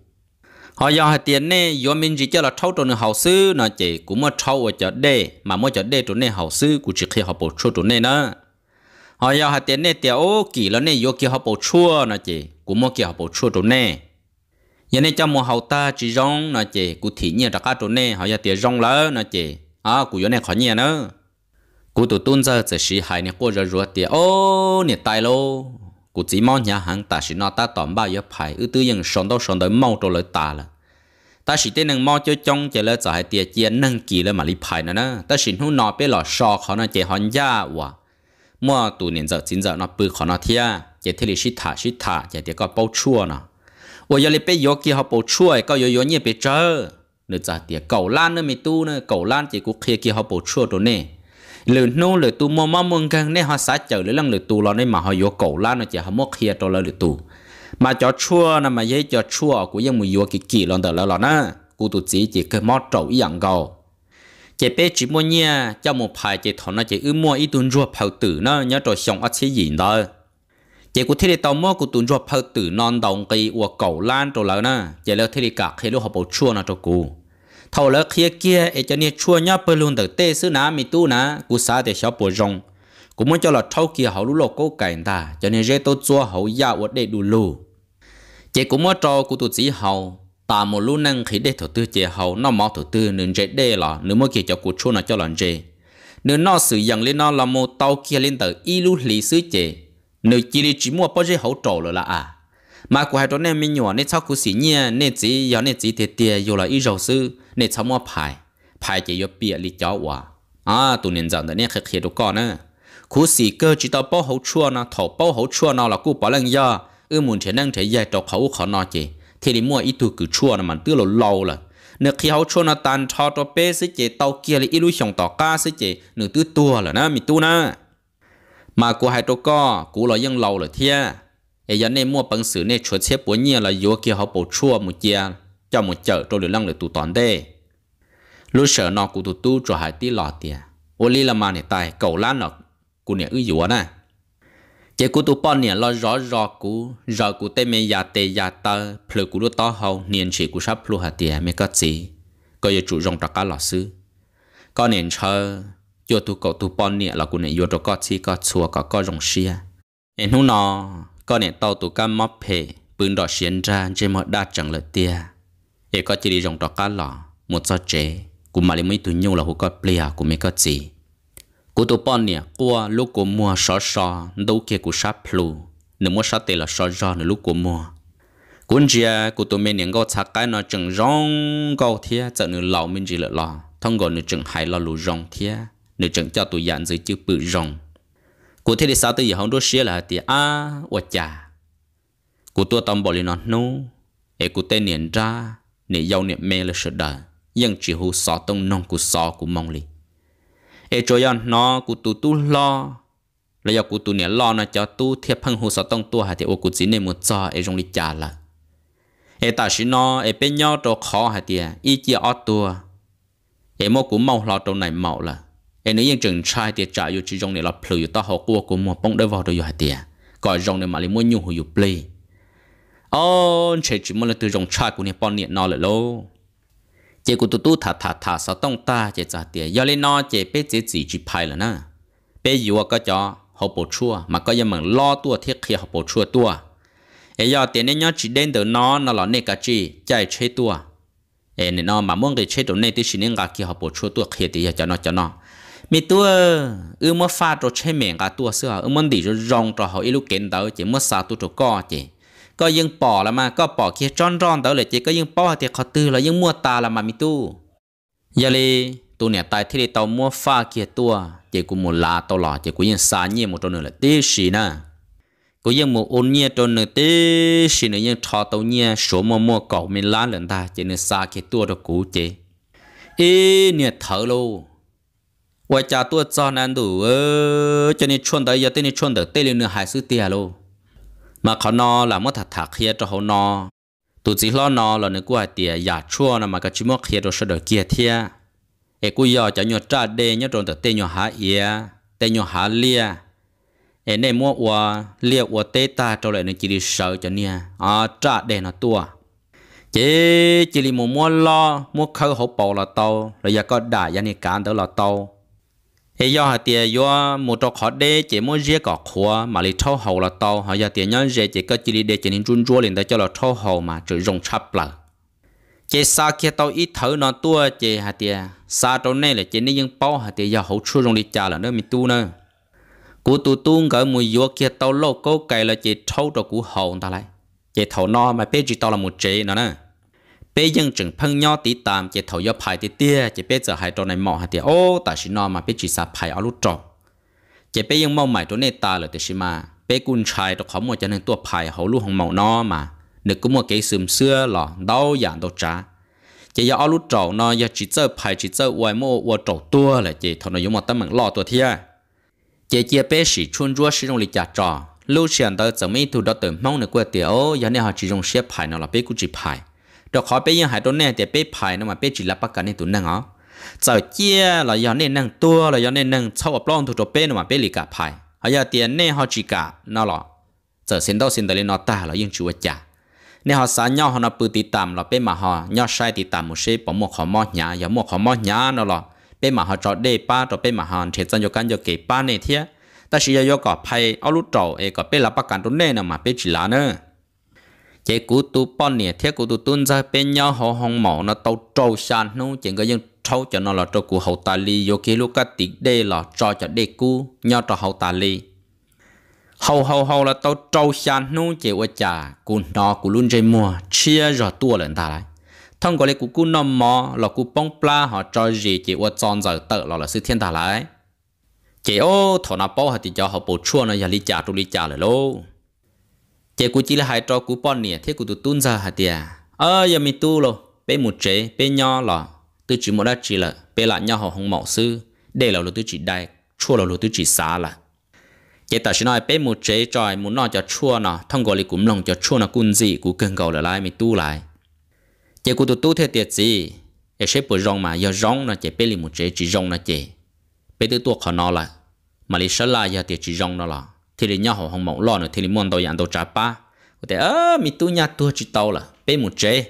họ do hai tiền nè do mình chỉ cho là trâu trâu hậu sư nó chỉ cũng mà trâu ở chợ đê mà mỗi chợ đê chỗ nè hậu sư cũng chỉ khi họ bổ chua chỗ nè nữa họ do hai tiền nè tiền ô kỳ là nè do kia họ bổ chua nó chỉ cũng mà kia họ bổ chua chỗ nè giờ này cho một hậu ta chỉ rong nó chỉ cũng thị nhiên ra cả chỗ nè họ do tiền rong lỡ nó chỉ à cũng do nè khó nhẹ nữa cụ tụ tuân giờ chỉ hai nè cô rồi rồi tiền ô nè tài lô กูจีมองยาหังแต่สินอตาตอมบ้าเยอะไผ่อือตื้อยังสอนโตสอนโดยมองตเลยตาละแต่สิเต้นหนึ่งมองเจ้าจงเจริญจให้เตียเจียนนั่งกี่เลยมาลิไ่นะนะแต่สินหูนอเป้หล่อชอเขานะเจฮอนยาว่ะมั่วตูเนี่ยจะจินจะนอปือขอนอเทียเจเทลิชิตาชิตาเจเดียก็เป้าชั่วนะวอายลยเป๋ยกี้เขาเป้าชั่วก็โยโยเนี่ยเปเจอเนื้อจ่าเตียเก่าล้านเนื้อไม่ตู้เนื้อเก่าล้านเจกุเคียกี้เขาเป้าชั่วตัวเนี่ย lửa nô lửa tu mò mò mương gang nên họ sát chở lửa lăng lửa tu lo nên mà họ vô cổ la nó chỉ họ mốc kia cho lửa lửa tu mà cho chua nè mà dễ cho chua của dân mua vô kỳ kỳ lon tờ lỡ lọ nè cụ tụ chỉ chỉ cái mót trậu dạng gầu chỉ bé chỉ mua nha cho một 排 chế thọ nó chế ư mua ít tuần rùa phao tử nó nhớ trò xong ở chế gì đó chỉ cụ thế thì tao mua cụ tuần rùa phao tử non đồng kỳ uo cổ lan trò lỡ nè chỉ lỡ thế thì cả khi lúc họ bảo chua nó cho cụ thầu lỡ kia kia ấy cho nên chua nhá bơ luôn được tê sư ná mi tu ná cú xá để xéo bùa rong cú muốn cho là thâu kia hậu lũ lô cố cảnh ta cho nên dễ tô chua hậu ya uất để đủ lù chỉ cú muốn cho cú tu chỉ hậu ta một lũ năng khí để thổ tư chế hậu nó máu thổ tư nên dễ đê là nếu muốn kia cho cú chua nó cho là rê nếu nó sử dụng lên nó là một tàu kia lên từ y lũ lý sư chế nếu chỉ đi chỉ mua bao giờ hậu trổ rồi là à มากูให้ตัวเนี่ยมีหัวเนี่ยชอบกูยสิเงี้ยเนี่ยจียาเนี่ยจีเตี้ยเตี้ยอยู่ละอีโจซื้อเนี่ยชอบมา่พายพายจะยอบเปียลีเจ้าวะอ่าตัวเนี่ยจังแต่เนี่ยเคยดูก่อนนะคุสิก็จีต่อป้อหัวชั่วนะถอดป้อหัวชั่วนอล้กูบอกเรื่องยาอือมุ่งเทนั่งเทียดตัวเขาขอนอเจเทียนมั่วอีตัวกูชั่วนะมันตื้อหลุดเล่าละเนื้อขี้หัวชั่วนะตันทอตัวเป้สิเจเต้าเกียร์ลีอีลุยงต่อกาสิเจเนื้อตื้อตัวละนะมีตัวนะมากูให้ตัวก็กูเลยยังเล่าละเทีย ấy giờ này mua bằng sử này chúa xếp bố nhiên là yếu kia họ bổ chua một chia cho một chợ trôi lửa lăng lửa tụ tón đê lúc sợ nó cụ tụ tu cho hai tí lọ tiền ô li là mà này tài cầu lá nọ cụ nè ư yếu nè chế cụ tụ bọn nè lo rõ rõ cụ rõ cụ tê mê ya tê ya tơ phlư cụ đô to hầu niên chỉ cụ sắp phlù hà tiền mê có gì có yếu chủ rong trạc cá lọ sư có nền chơ, cho tụ cậu tụ bọn nè, là cụ nè yếu cho có chi có chua, có có rong xia em nó có nè tàu tụ cá móc phê bưng đỏ xiên ra trên mọi đa chẳng lợi tia để có chỉ đi rồng đỏ cá lọ một so chế cũng mà lấy mấy tụ nhung là hồ có plea, của mấy có gì cú tụ pon nè qua lúc của mua sò sò đâu kia của sáp plu nếu mua sáp tiền là sò giò nếu lúc của mua cuốn chia cú tụ mình những câu sạc cái nó chừng rong câu thia chợ nửa lẩu mình chỉ lợi lò thông gọi nửa chừng hải lò lù rong thia nửa chừng cho tụ dạn dưới chữ bự rong cụ thế thì sao tôi giờ không đốt xe là thì à và chả cụ tôi tâm bảo lý nó nô ê cụ tên niệm ra niệm giàu niệm mê là sự đời nhưng chỉ hú sọ tông nông cụ sọ cụ mong lì ê cho yon nó cụ tu tu lo là do cụ tu niệm lo nó cho tu thiệp phăng hú sọ tông tu hà thì ô cụ chỉ niệm một cho ê dùng lý chả là ê ta xin nó ê bên nhau trò khó hà thì ý chỉ ở tua ê mô cụ mau lo trong này mau là เอ็นียังจึงใช้เตี๋ยจ่ายอยู่ชีจงเนี่ยเราเผืยอต่อหักัวกูมัวป้องได้วอดอยู่หัวเตี๋ยก่อนจงเนี่ยมาลีมัวยุ่งหัวอยู่เปลี่ยโอ้เฉยจีมันเลยตัวจงใช้กูเนี่ยป้อนเนี่ยนอนเลยโลเจ้ากูตุ้ดถ้าถ้าถ้าสต้องตาเจ้าจ่าเตี๋ยอย่าเลยนอนเจ้าเป๊ะเจ้าจีจีพายแล้วนะเป๊ะอยู่ก็จ่อหัวปวดชั่วมันก็ยังเหมือนล้อตัวเที่ยเขียวหัวปวดชั่วตัวเอ้ยเตี๋ยเนี่ยยอจีเดินเดินนอนนั่นแหละเนี่ยกะจีใจเชยตัวเอ็นเนีนอนมาม่วงเลยเชยตัวเนี่ยที่ชินิงกะเคียหัวปวดชั่วตัวเขลียเตี๋ยจะนอนจะนอน mi tua ư mua pha trò chơi mẹ cả tua xưa ư món đi cho rong trò họ ilu kiến tới chỉ mua sa tu trò co chỉ có bỏ là mà có bỏ kia tròn tròn tới lại chỉ có bỏ thì khó tư mua ta là mà mi tu giờ li tu nè tại thế tao mua pha kia tua chỉ cũng mua lá tao lọ chỉ cũng ยัง sa nhẹ một trò nữa là tê xì na mua ôn nhẹ trò nữa tê xì nữa ยัง trò tao nhẹ số mua mua cậu mình lá lần ta chỉ nữa sa kia tua cho cũ chỉ ê nè thở luôn ว่าจะตัวจอนันดูเออจะนี่ชวนเดียจะนี่ชวนเดียเตลินหายซื้อเตียโลมาเขานอหลังมื่อถัดถักเฮียจะเขานอตุจีล้อนอหลังนึกว่าเตียอยากชั่วนะมากระชิมอกเฮียจะเสดเกียเทียเอกุยอจะหยดจ้าเดยหยดเตยหยหาเอียเตยหยหาเลียเอเนมัววัวเลียวัวเตตาจะเลยในกิริเสาจะเนี่ยอ๋อจ้าเดนตัวเจ๊จิลิมัวมัวล้อมัวเขาเขาเป่าละเตาแล้วยาก็ด่ายันในการเดาละเตา ấy do họ tiền do một chỗ khó đế chỉ muốn riêng cỏ khóa mà lấy thâu hậu là tàu họ giờ tiền nhân riêng chỉ có chỉ để chỉ nên run rua liền tới cho là thâu hậu mà chỉ dùng chắp lại chỉ xa khi tàu ít thở nó tua chỉ hạt tiền xa trong này là chỉ nên dùng bao hạt tiền giờ hậu chưa dùng đi trả là nó mình tu nữa cú tu tu cái mùi vô kia tàu lâu cố cày là chỉ thâu cho cú hậu ta lại chỉ thâu nó mà biết chỉ tàu là một chế nó nữa bé dân chừng phân nhau tí tạm chỉ thầu do phải tí tia chỉ bé giờ hai trò này mỏ hai tia ô ta chỉ nó mà bé chỉ sa phải ở lúc trò chỉ bé dân mong mày chỗ này ta là tí xí mà bé cún trai đó khó mua cho nên tua phải hậu lúc hồng màu nó mà nực cũng mua cái sườm xưa lọ, đau dạng đau trả, chỉ do ở lúc trò nó do chỉ chơi phải chỉ chơi ngoài mua ngoài trò tua là chỉ thầu nó dùng một tấm mảng lò tua thia chỉ chỉ bé chỉ chun rúa sử dụng lịch trả trò lúc xuyên tới chẳng mấy thu đó tưởng mong được qua ô, giờ này họ chỉ dùng xếp phải nó là bé cũng chỉ phải đó khó bây giờ hai đôi này để bé phải nó mà bé chỉ là bắt cái này tụi năng ó giờ chia là do nên năng tua là do nên năng sau ở plon tụi tụi bé nó mà bé lì cả phải họ giờ tiền này họ chỉ cả nó lọ giờ xin đâu xin tới nó ta là yên chúa cha nên họ sáng nhau họ nó bự tì tạm là bé mà họ nhau sai tì tạm một số bỏ một khó mò nhá giờ một khó mò nhá nó lọ bé mà họ cho đề ba cho bé mà họ thế dân cho căn cho kể ba này thiệt, ta chỉ yêu có phải ở lúc trầu ấy có bé là bắt cản tụi này nó mà bé chỉ là nữa chế cú tu bọn nè thiết cú tu tuân ra bên nhau họ hong mỏ nó tàu trâu sàn nu chỉ có những trâu cho nó là trâu cú hậu tài li vô kia lúc cái tỷ đê là cho cho đê cú nhau cho hậu tài li hậu hậu hậu là tàu trâu sàn nu chỉ qua trả cú nó cú luôn chơi mua chia cho tua lên ta lại thông qua lấy cú cú nằm mỏ là cú bông pla họ cho gì chỉ qua tròn giờ tự là là sư thiên ta lại chỉ ô thọ nào bao hạt thì cho họ bổ chua nó giờ đi trả tụ đi trả lại luôn chế cú chỉ là hai trò cú bọn nè thế cú tụ tuôn ra hạt tiề ờ giờ mình tu lo bê một chế bê nho lọ tư chỉ một đã chỉ là bê lại nho họ không mẫu sư để là lo tư chỉ đại chua là lo tư chỉ xá là chế ta chỉ nói bê một chế trời muốn nói cho chua nọ thông gọi là cũng lòng cho chua nọ cún gì cú cần cầu là lại mình tu lại chế cú tụ tu thế tiệt gì ở xếp bộ rong mà giờ rong là chế bê li một chế chỉ rong là chế bé tư tuột họ nó là mà li sợ là giờ tiệt chỉ rong nó là thì lì nhau họ không mộng lo nữa thì lì muốn đầu dạng đầu trả ba có thể ơ mi tu nhà tua chỉ tàu là bé một chế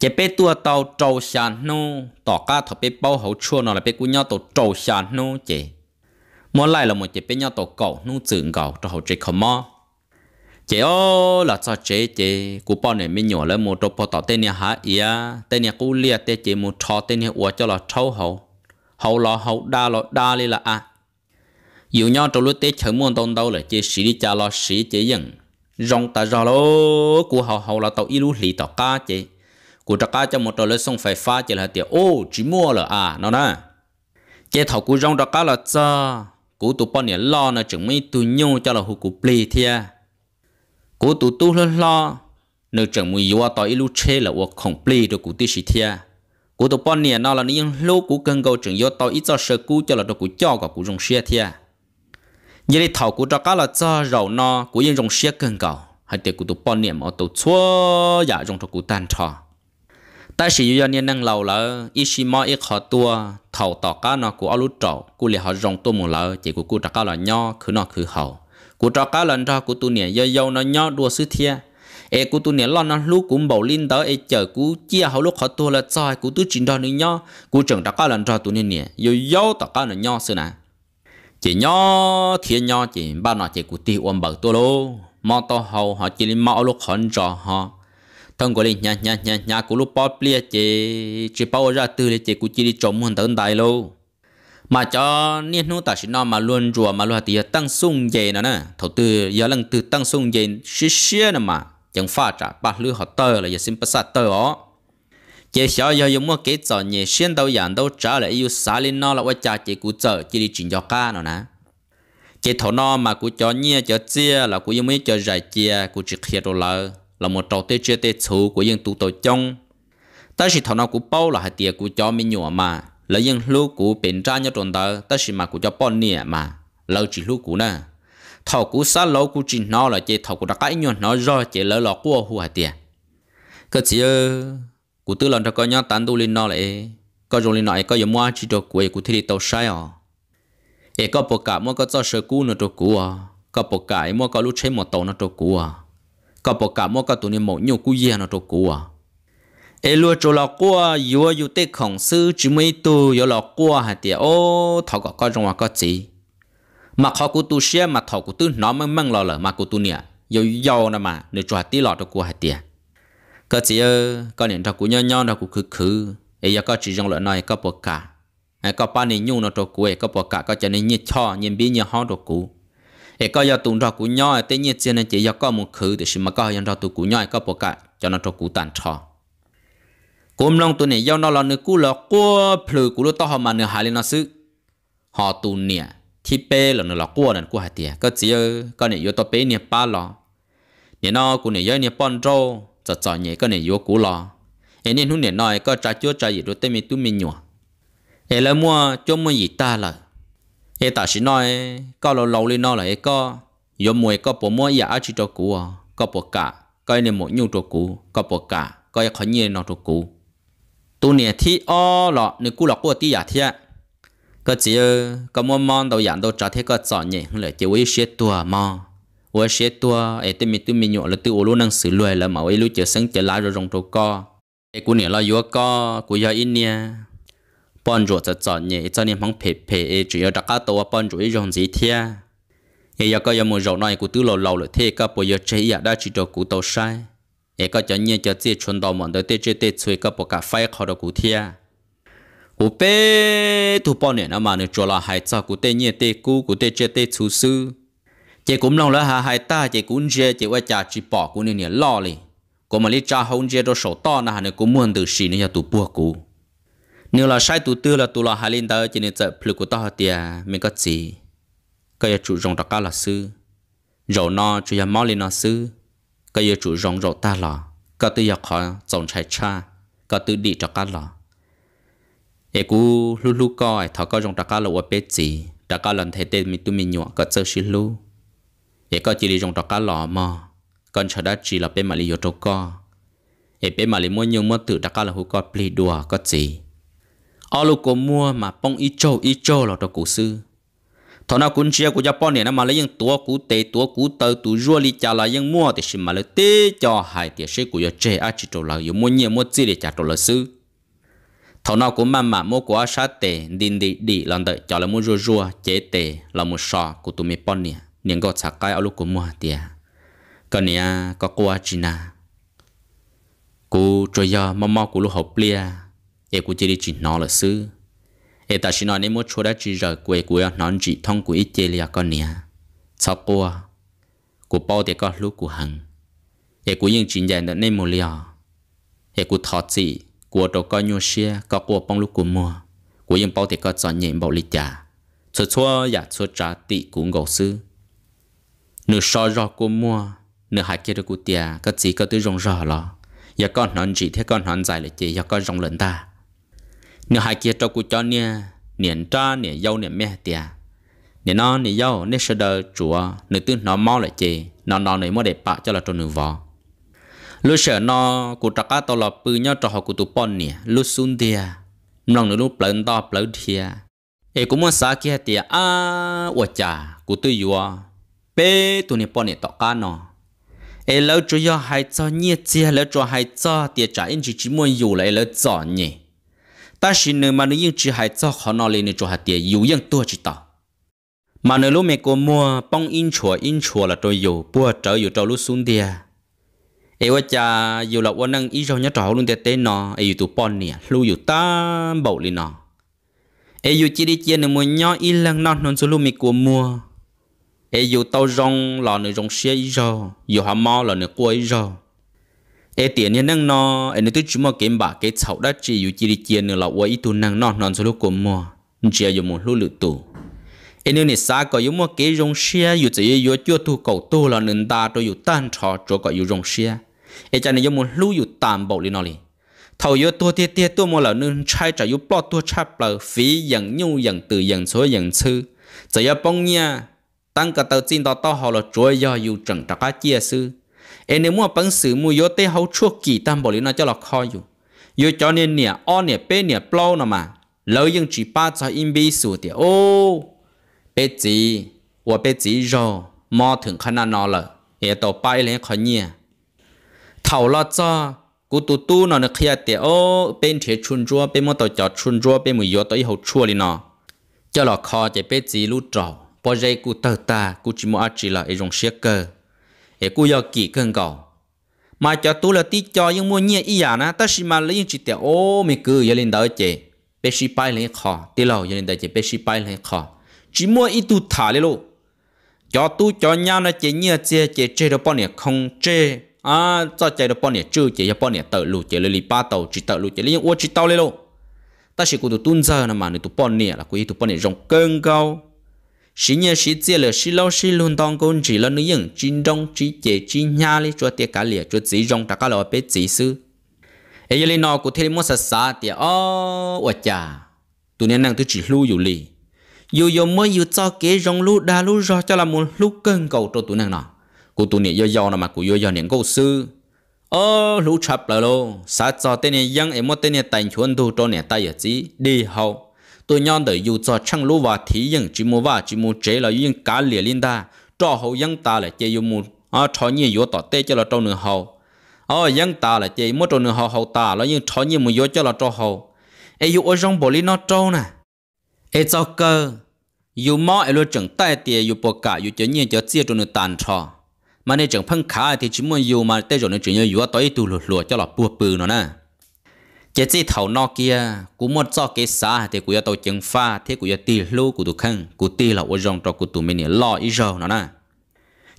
chế bé tua tàu trâu sàn nô tỏ ca thọ bé bao hậu chua nó là bé cú nhau tàu trâu sàn nô chế mỗi lại là một chế bé nhau tàu cầu nô dựng cầu cho hậu chế không mò chế ô là cho chế chế cú bao này mi nhỏ lên một trâu bao tàu tên nhà há ia tên nhà cú lia tên chế một cho tên nhà uo cho là trâu hậu hậu là hậu đa là đa li là à dù nhau trong lúc tế chở muôn tông đâu là chế sĩ đi cha lo sĩ chế dân rong ta ra lô của họ hầu là tàu ilu lì tàu cá chế của trà cá cho một trò lưỡi sông phải pha chế là tiệt, ô chỉ mua là à nó nè chế thầu của rong trà cá là cha của tụ bọn nhà lo là chẳng mấy tụ nhau cho là hụ của ple thia của tụ tu lo lo nếu chẳng mùi yếu tàu ilu chế là uổng không ple được của tí sĩ thia của tụ bọn nhà nó là những lúc của cần gầu chẳng yếu tàu ít cho sơ cú cho là đồ của cho cả của rong xe thia giờ đi thầu của cho cá là cho rầu no của yên rồng xia cần cầu hay tiền của tụ bọn niệm ở tụ chúa giả rồng cho cụ tan trò ta sử dụng nhân năng lâu lỡ ít xí mò ít họ tua thầu tỏ cá nó của alu trầu của liền họ rồng tua mù lỡ chỉ của cụ cho cá là nho cứ nó cứ hậu của cho cá lần ra của tụ niệm dơ dâu nó nho đua sứ thia ê cú tu nè lo nó lúc cũng bảo linh đó ê chờ cú chia hậu lúc họ tu là trời cú tu chính đó nữa nhá cú chẳng đã có lần cho tu nè nè yo yo tao có là nhá xưa nè chỉ nhỏ thiên nhỏ chỉ ba nọ chỉ cụ tiêu ôm bờ tôi lô mò to hầu họ chỉ lên mò lúc khẩn trò họ thông của lên nhà nhà nhà nhà của lúc bóp lia chỉ chỉ bao ra từ lên chỉ cụ chỉ đi trộm hơn tận đại lô mà cho niên nu ta chỉ nó mà luôn rùa mà luôn thì tăng sung về nữa nè thầu tư giờ lần từ tăng sung về xí xí nữa mà chẳng pha trả ba lứa họ tơ là giờ xin bắt sát tơ ó chế xó yo dùng một cái trò nhẹ xuyên đâu yàn đâu trả lại yêu xả lên nó là qua cha chế cú chợ chỉ đi chuyện cho ca nó nè chế thổ nó mà cú cho nhẹ cho chia là cú yêu mấy cho giải chia cú chỉ khía đồ lợ là một trò tê chia tê chú của dân tụ tổ trong ta chỉ thổ nó cú bao là hai tiệt cú cho mình nhỏ mà là dân lú cú bình ra nhau tròn tờ ta chỉ mà cú cho bọn nhẹ mà lâu chỉ lú cú nè thầu cú xả lâu cú chỉ nó là chế thầu cú đã cãi nhau nó rồi chế lỡ lọ cua hùa tiệt cơ chứ cụ tư lần cho coi nhá tán tu lên nó lại có dùng lên nói có giờ mua chỉ cho cụ cụ thì tàu sai à ê có bộ cả mua có cho sơ cứu nó à. cho cụ à có bộ cả mua có lúc chế một tàu nó cho cụ à có bộ cả mua có tụi này một nhiều cứu gì nó cho cụ à ê lúa cho lọ qua yếu yếu tê khổng sư chỉ mấy tu yếu lọ qua hạt tiệt ô thọ có dùng trong à, có gì mà khó cụ tu xe mà thọ cụ tư nó mang mang lọ lợ mà cụ tu nè yếu yếu nè mà nửa cho hạt tí lọ cho cụ hạt tiệt có chỉ ơ có nên trọc cú nhau nhau trọc cú khứ khứ ấy giờ có chỉ dùng loại này có bỏ cả ấy có ba nên nhung nó trọc cú ấy có bỏ cả có cho nên nhiệt cho nhiệt bi nhiệt ho trọc cú ấy có giờ tụng trọc cú nhau ấy tên nhiệt trên này chỉ giờ có một khứ thì xin mà có giờ trọc tụ cú nhau ấy có bỏ cả cho nó trọc cú tàn trò cúm long tụ này giao nó là nửa cú là cua phừ cú lúa to họ mà nửa hải lên nó xứ họ tụ nè thì bê là nửa là cua là cua hạt tiề có chỉ ơ có nè yếu to bê nè ba lọ nè nó cú nè yếu nè bòn trâu cho cho có nè yếu cú lo em nên hôn nói có trả chúa trả gì rồi tên tu mình nhọ em là mua cho mua gì ta là em ta chỉ nói có lâu lâu lên nói là em có yếu mua có bộ mua giả chỉ cho cú có bộ cả có nè một nhu cho cú có bộ cả có khó nhẹ nó cho cú tu nè thì o lọ nè cú lọ cú tí giả thiệt có chỉ có mua món đầu dạng đầu trả thế có chọn nhẹ hơn là chỉ với xe tua mò 我写多，哎，对面对面用了，对我路能死路了嘛，我一路就生就拉着龙头哥，哎，姑娘了有个，姑要一年，帮助在早年，一早年忙陪陪，哎，主要大家都帮助一种几天，哎，要个要么肉那姑都老老了，天个不要吃也那只着姑都晒，哎，个今年就自穿到忙的，对这对吹个不敢发好的姑天。cụ bé tu bao nhiêu năm mà nó cho là hai cha cụ tê nhẹ tê cú cụ tê chết tê chú sư chị cũng lòng là hà hai ta chị cũng chơi chị qua chả chỉ bỏ cũng nên lo li có mà lý cha hôn chơi đó sổ to na hà này cũng muốn từ xì nên cho tụ bùa cũ nếu là sai tụ tư là tụ là hai linh đó chị nên chơi plu của ta hả tiề mình có gì cái chủ rong đặc ca là sư rồi nó chủ nhà mau linh là sư cái chủ rong rồi ta là cái tự nhà họ trồng trái cha cái tự đi đặc ca là ấy cú lu lu coi thọ coi rong đặc ca là qua bế gì đặc ca lần thấy tên mình tụi mình nhọ cái chơi xí lu 也个只里用到个老么，跟车的只了被马里有着个，也被马里么有么子大家了胡个不多个子，阿鲁个么嘛帮一周一周了的故事，他那滚车个家半年那嘛了用多古地多古头多弱里家了用么的是嘛了地叫海的是个要这阿只着了有么年么子的家着了事。thầu nào cũng mang mà mua của sát tệ đình đi đi lần đợi cho là mua rùa rùa chế tệ là một sò của tụi mình bọn nè nên có chặt cái ở lúc của mua tiệt còn nè có qua à? cú chơi giờ mà mau cú lúc học à? em cú chỉ đi chín nó là sư em ta xin nói nên muốn chơi đã chỉ giờ quê của em nói chỉ thông của ít chơi lia con nè sao qua cú bao thì có lúc của hằng em cú nhưng chỉ dạy được nên một lia em cú thọ gì của đồ có nhau xe có của bông lúc của mua của em bao thì có chọn nhện bảo lịch trả chua, chúa giả chúa trả tị của ngầu sư nửa so rõ của mua nửa hạt kia được cô tia có gì có tới rong rõ lo giờ con hắn chỉ thế con hắn dài là chỉ giờ con rong lớn ta nửa hạt kia cho của cho nia niệm cha niệm dâu niệm mẹ tia niệm nó niệm dâu niệm sơ đờ chùa nửa tư nó mau là chỉ nó nó này mua đẹp bạ cho là cho nửa vò lúc sợ nó cô trắc cá tàu là bự nhau cho họ cô tụ pon nè lúc xuống tia lòng nửa lúc lớn to lớn tia ê cũng muốn xả kia tia à ủa chà cô tự do bé tụi nè bọn nè tọt cá nọ ai lỡ cho yo hai cho nhiệt chia lỡ cho hai cho tiệt trả in chỉ chỉ muốn dù lại lỡ cho nhỉ ta chỉ nơi mà nơi yên chỉ hai cho khó nọ lên cho hạt tiệt dù yên tua chỉ tao mà nơi lúc mẹ cô mua bông in chùa in chùa là tôi dù bua trở dù trâu lúc xuống tiệt ai vợ cha dù là quan năng ý cho nhớ trâu luôn tiệt tên nọ ai dù tụ bọn nè lưu dù ta bầu lên nọ ai dù chỉ đi chia nơi muốn nhỏ in lăng nọ nón số lúc mẹ cô mua e dù tao rong lò nửa rong xe ý rò dù hà mò lò nửa cua ý rò e tiền nhân năng nó e nửa tôi chỉ mò kiếm bà cái chậu đã chỉ dù chỉ đi chia nửa lò quay tu năng nó non số lúc của mò chia dù một lúc lự tù e nửa nửa xa có dù mò cái rong xe dù chỉ dù chưa tu cầu tu lò nửa ta tôi dù tan trò cho có dù rong xe e cho nên dù một lúc dù tạm bộ lên nó liền thầu yếu tua tiê tiê, tua mò là nương trai trả yếu bỏ tua chắp là phí dần nhu dần từ dần số dần sư giờ bông nha tăng cả tàu tin đó tao họ là chúa do yêu trần trạc cá chia sư em nếu mua bằng sự mua yếu tế hậu chúa kỳ tam bảo lý nó cho là khó yêu yêu cho nên nè o nè bê nè plau nó mà lỡ nhưng chỉ ba cho im bi sù thì ô bê gì và bê gì rồi mò thường khả nào nó là em tàu bay lên khỏi nhà thầu lo cho cú tu tu nó nó khía tiệt ô bên thế chun chúa bên mua tàu chọn chun chúa bên mua yếu tới hậu chúa lý nó cho là khó chỉ bê gì lú trầu bỏ dây cụ tờ ta cụ chỉ mua chỉ là ấy dùng xe cơ để cụ giờ kỹ cân gạo mà cho tôi là tí cho những mua nhẹ ý à na ta chỉ mà lấy chỉ tiểu ô mình cứ giờ lên đỡ chị bé xí bay lên khó tí lâu giờ lên đỡ chị bé xí bay lên khó chỉ mua ít tu thả lên luôn cho tôi cho nhau là chị nhẹ chị chị chơi được bao nhiêu không chơi à cho chơi được bao nhiêu chưa được bao nhiêu tự lù chị lì ba tàu chỉ tự lù chị lấy ô chỉ tàu lên luôn ta chỉ có tụi tuân giờ mà người tụi bao nhiêu là quý tụi bao nhiêu rồng cơn cao sĩ nhờ sĩ chia là sĩ lâu sĩ luôn tông công chỉ là nữ nhân chín đông chỉ chế chỉ nhà li cho tiệt cả liệt cho chỉ rong đặc cả lo biết chỉ sư ấy giờ lên nó cụ thể mua sát sát tiệt ô ủa chà tụi nên nàng tôi chỉ lưu lưu อยู่ li dù dù mới dù cho kế rong lưu đa lưu cho cho là một lưu cân cầu cho tụi nàng nọ cụ tụi này do do là mà cụ do do niệm câu sư ô lưu chập là lô sát cho tên này dân em mua tên này tài chuẩn đồ cho này tài vật gì đi hậu tôi nhon được dù cho chăng lúa và thí những chỉ mua và chỉ mua chế là những cá lìa linh ta cho hậu dân ta là chơi dù mua à cho nhiều yếu tỏ tê cho là trong nửa hậu à dân ta là chơi mua trong nửa hậu hậu ta là những cho nhiều mua yếu cho là cho hậu ai dù ở trong bộ lý nó trâu nè ai cho cơ dù mò ai luôn chẳng tay tiền dù bộ cả dù chơi nhiều cho chia trong nửa tàn trò mà nè chẳng phân khá thì chỉ muốn dù mà tê rồi nên chỉ nhiều yếu tỏ ấy tù lùa lụt cho là bùa bự nó nè chế chế thầu nọ kia cú muốn cho cái xã thì cú yêu tàu chứng pha thế cú yêu tì lú cú tụ khăn cú tì là ô rong cho cú tụ mình lo ý rồi nó nè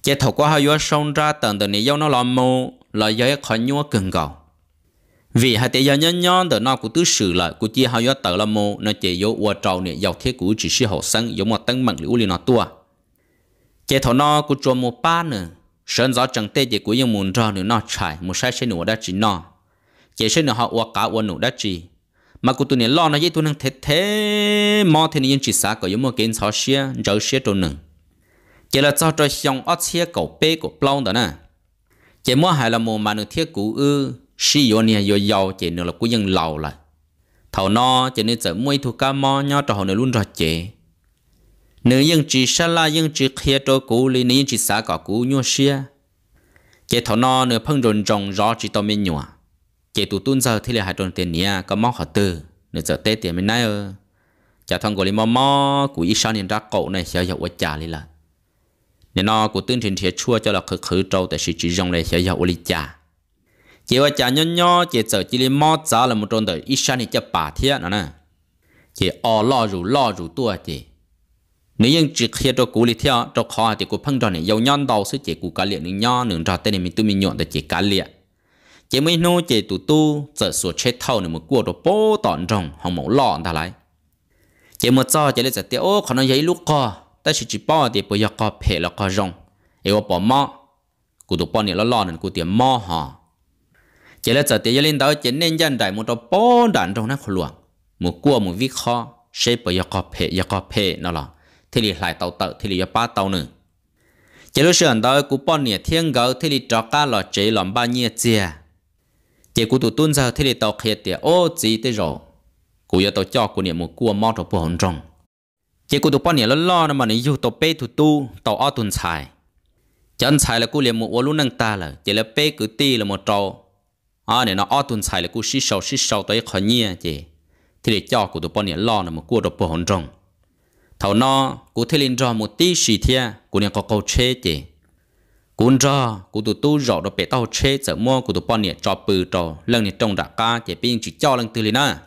chế thầu có hai yếu sông ra tận từ này yêu nó lo mù là yếu khỏi nhua cần cầu vì hai tế nhân nhân nhân từ nọ cú tứ xử lại cú chia hai yếu tờ làm mù nó chế yếu ô trâu này yếu thế cú chỉ sử hậu sân yếu một tăng mặn liu liền nó tua chế thầu nọ cú cho một ba nữa sơn gió chẳng tê chế cú yêu muốn ra nữa nó chạy một sai sai nữa đã chỉ nó chế sẽ nó họ qua cả qua nụ đã chi mà cụ tụi này lo nó dễ tụi năng thế thế mò thế này yên chỉ xa có yếu mà kiến sao xia rau xia tụi năng chế là cho cho xong ở xe cầu bê của plong đó nè chế mua hai là mua mà nó thiết cụ ư sử dụng này yếu giàu chế nữa là cũng dân lầu lại thầu nó chế nên sợ mua thu cá mò nhau cho họ nó luôn rồi chế nếu những chỉ xa là những chỉ khía cho cũ, lý nếu dân chỉ sao có cũ nhua xia chế thầu nó nữa phân rộn rộn rõ chỉ tao mới nhua chế tụ tuôn giờ thì là hai tròn tiền nia có mong họ từ nên giờ tết tiền mình nay ơ chả thằng gọi là mò mò của ít sao nên ra cậu này sẽ với cha đi là nên nó của tương trình sẽ chua cho là khử khử trâu tại sự chỉ dùng này sẽ dậu với cha, chỉ với cha nho nhỏ, chỉ giờ chỉ là mò trả là một tròn đời ít sao nên cho bà thiệt nữa nè chỉ ở lo rủ lo rủ tua chỉ, nếu như chỉ khi cho cú lý theo cho khó thì cú phân tròn này dầu nhon đầu sẽ chỉ cú cá liền nữa nho nửa trò tên này mình tụi mình nhọn để chỉ cá liền chỉ mới nô chỉ tụ tu giờ sửa chế thâu nữa một cua đồ bố tọn rồng hồng mẫu lọn ta lại chỉ mới cho chỉ lấy giờ tiêu ô còn nó giấy lúc co ta chỉ chỉ bỏ thì bây giờ co phê là co rồng có bỏ mỏ, cụ tụ bỏ này nó lọn nên cụ tiền mỏ hả chỉ lấy giờ tiêu lên đó chỉ nên dân đại một đồ bố đạn rồng nó khổ luồng một cua một vít kho chế bây giờ co phê giờ co phê nó là thì lì lại tàu tợ thì lì ba tàu nữa chỉ lúc sườn đó cụ bỏ này thiên gấu thì lì trọ cá lò chế làm bao nhiêu chia chỉ cụ tụ tuân giờ thế để tàu khía tiệt ô gì thế rồi cụ giờ tàu cho cụ niệm một cua mò tàu bùa hồng rồng chỉ cụ tụ bao niệm lo lo mà niệm yêu tàu bê tụ tu tàu o tuần xài chân xài là cụ niệm một ô lú nâng ta là chỉ là bê cứ ti là một trâu à này nó o tuần xài là cụ xí sầu xí sầu tới khỏi nhia chỉ thế để cho cụ tụ bao niệm lo là một cua tàu bùa hồng rồng thầu nó cụ thế lên rồi một tí xì thia cụ niệm có câu chế chỉ cũng cho cụ tụ tu rõ đó bé tao chế sợ mua cụ tụ bọn nè cho bự cho lần nè trông đã ca chế bên chỉ cho lần từ lên à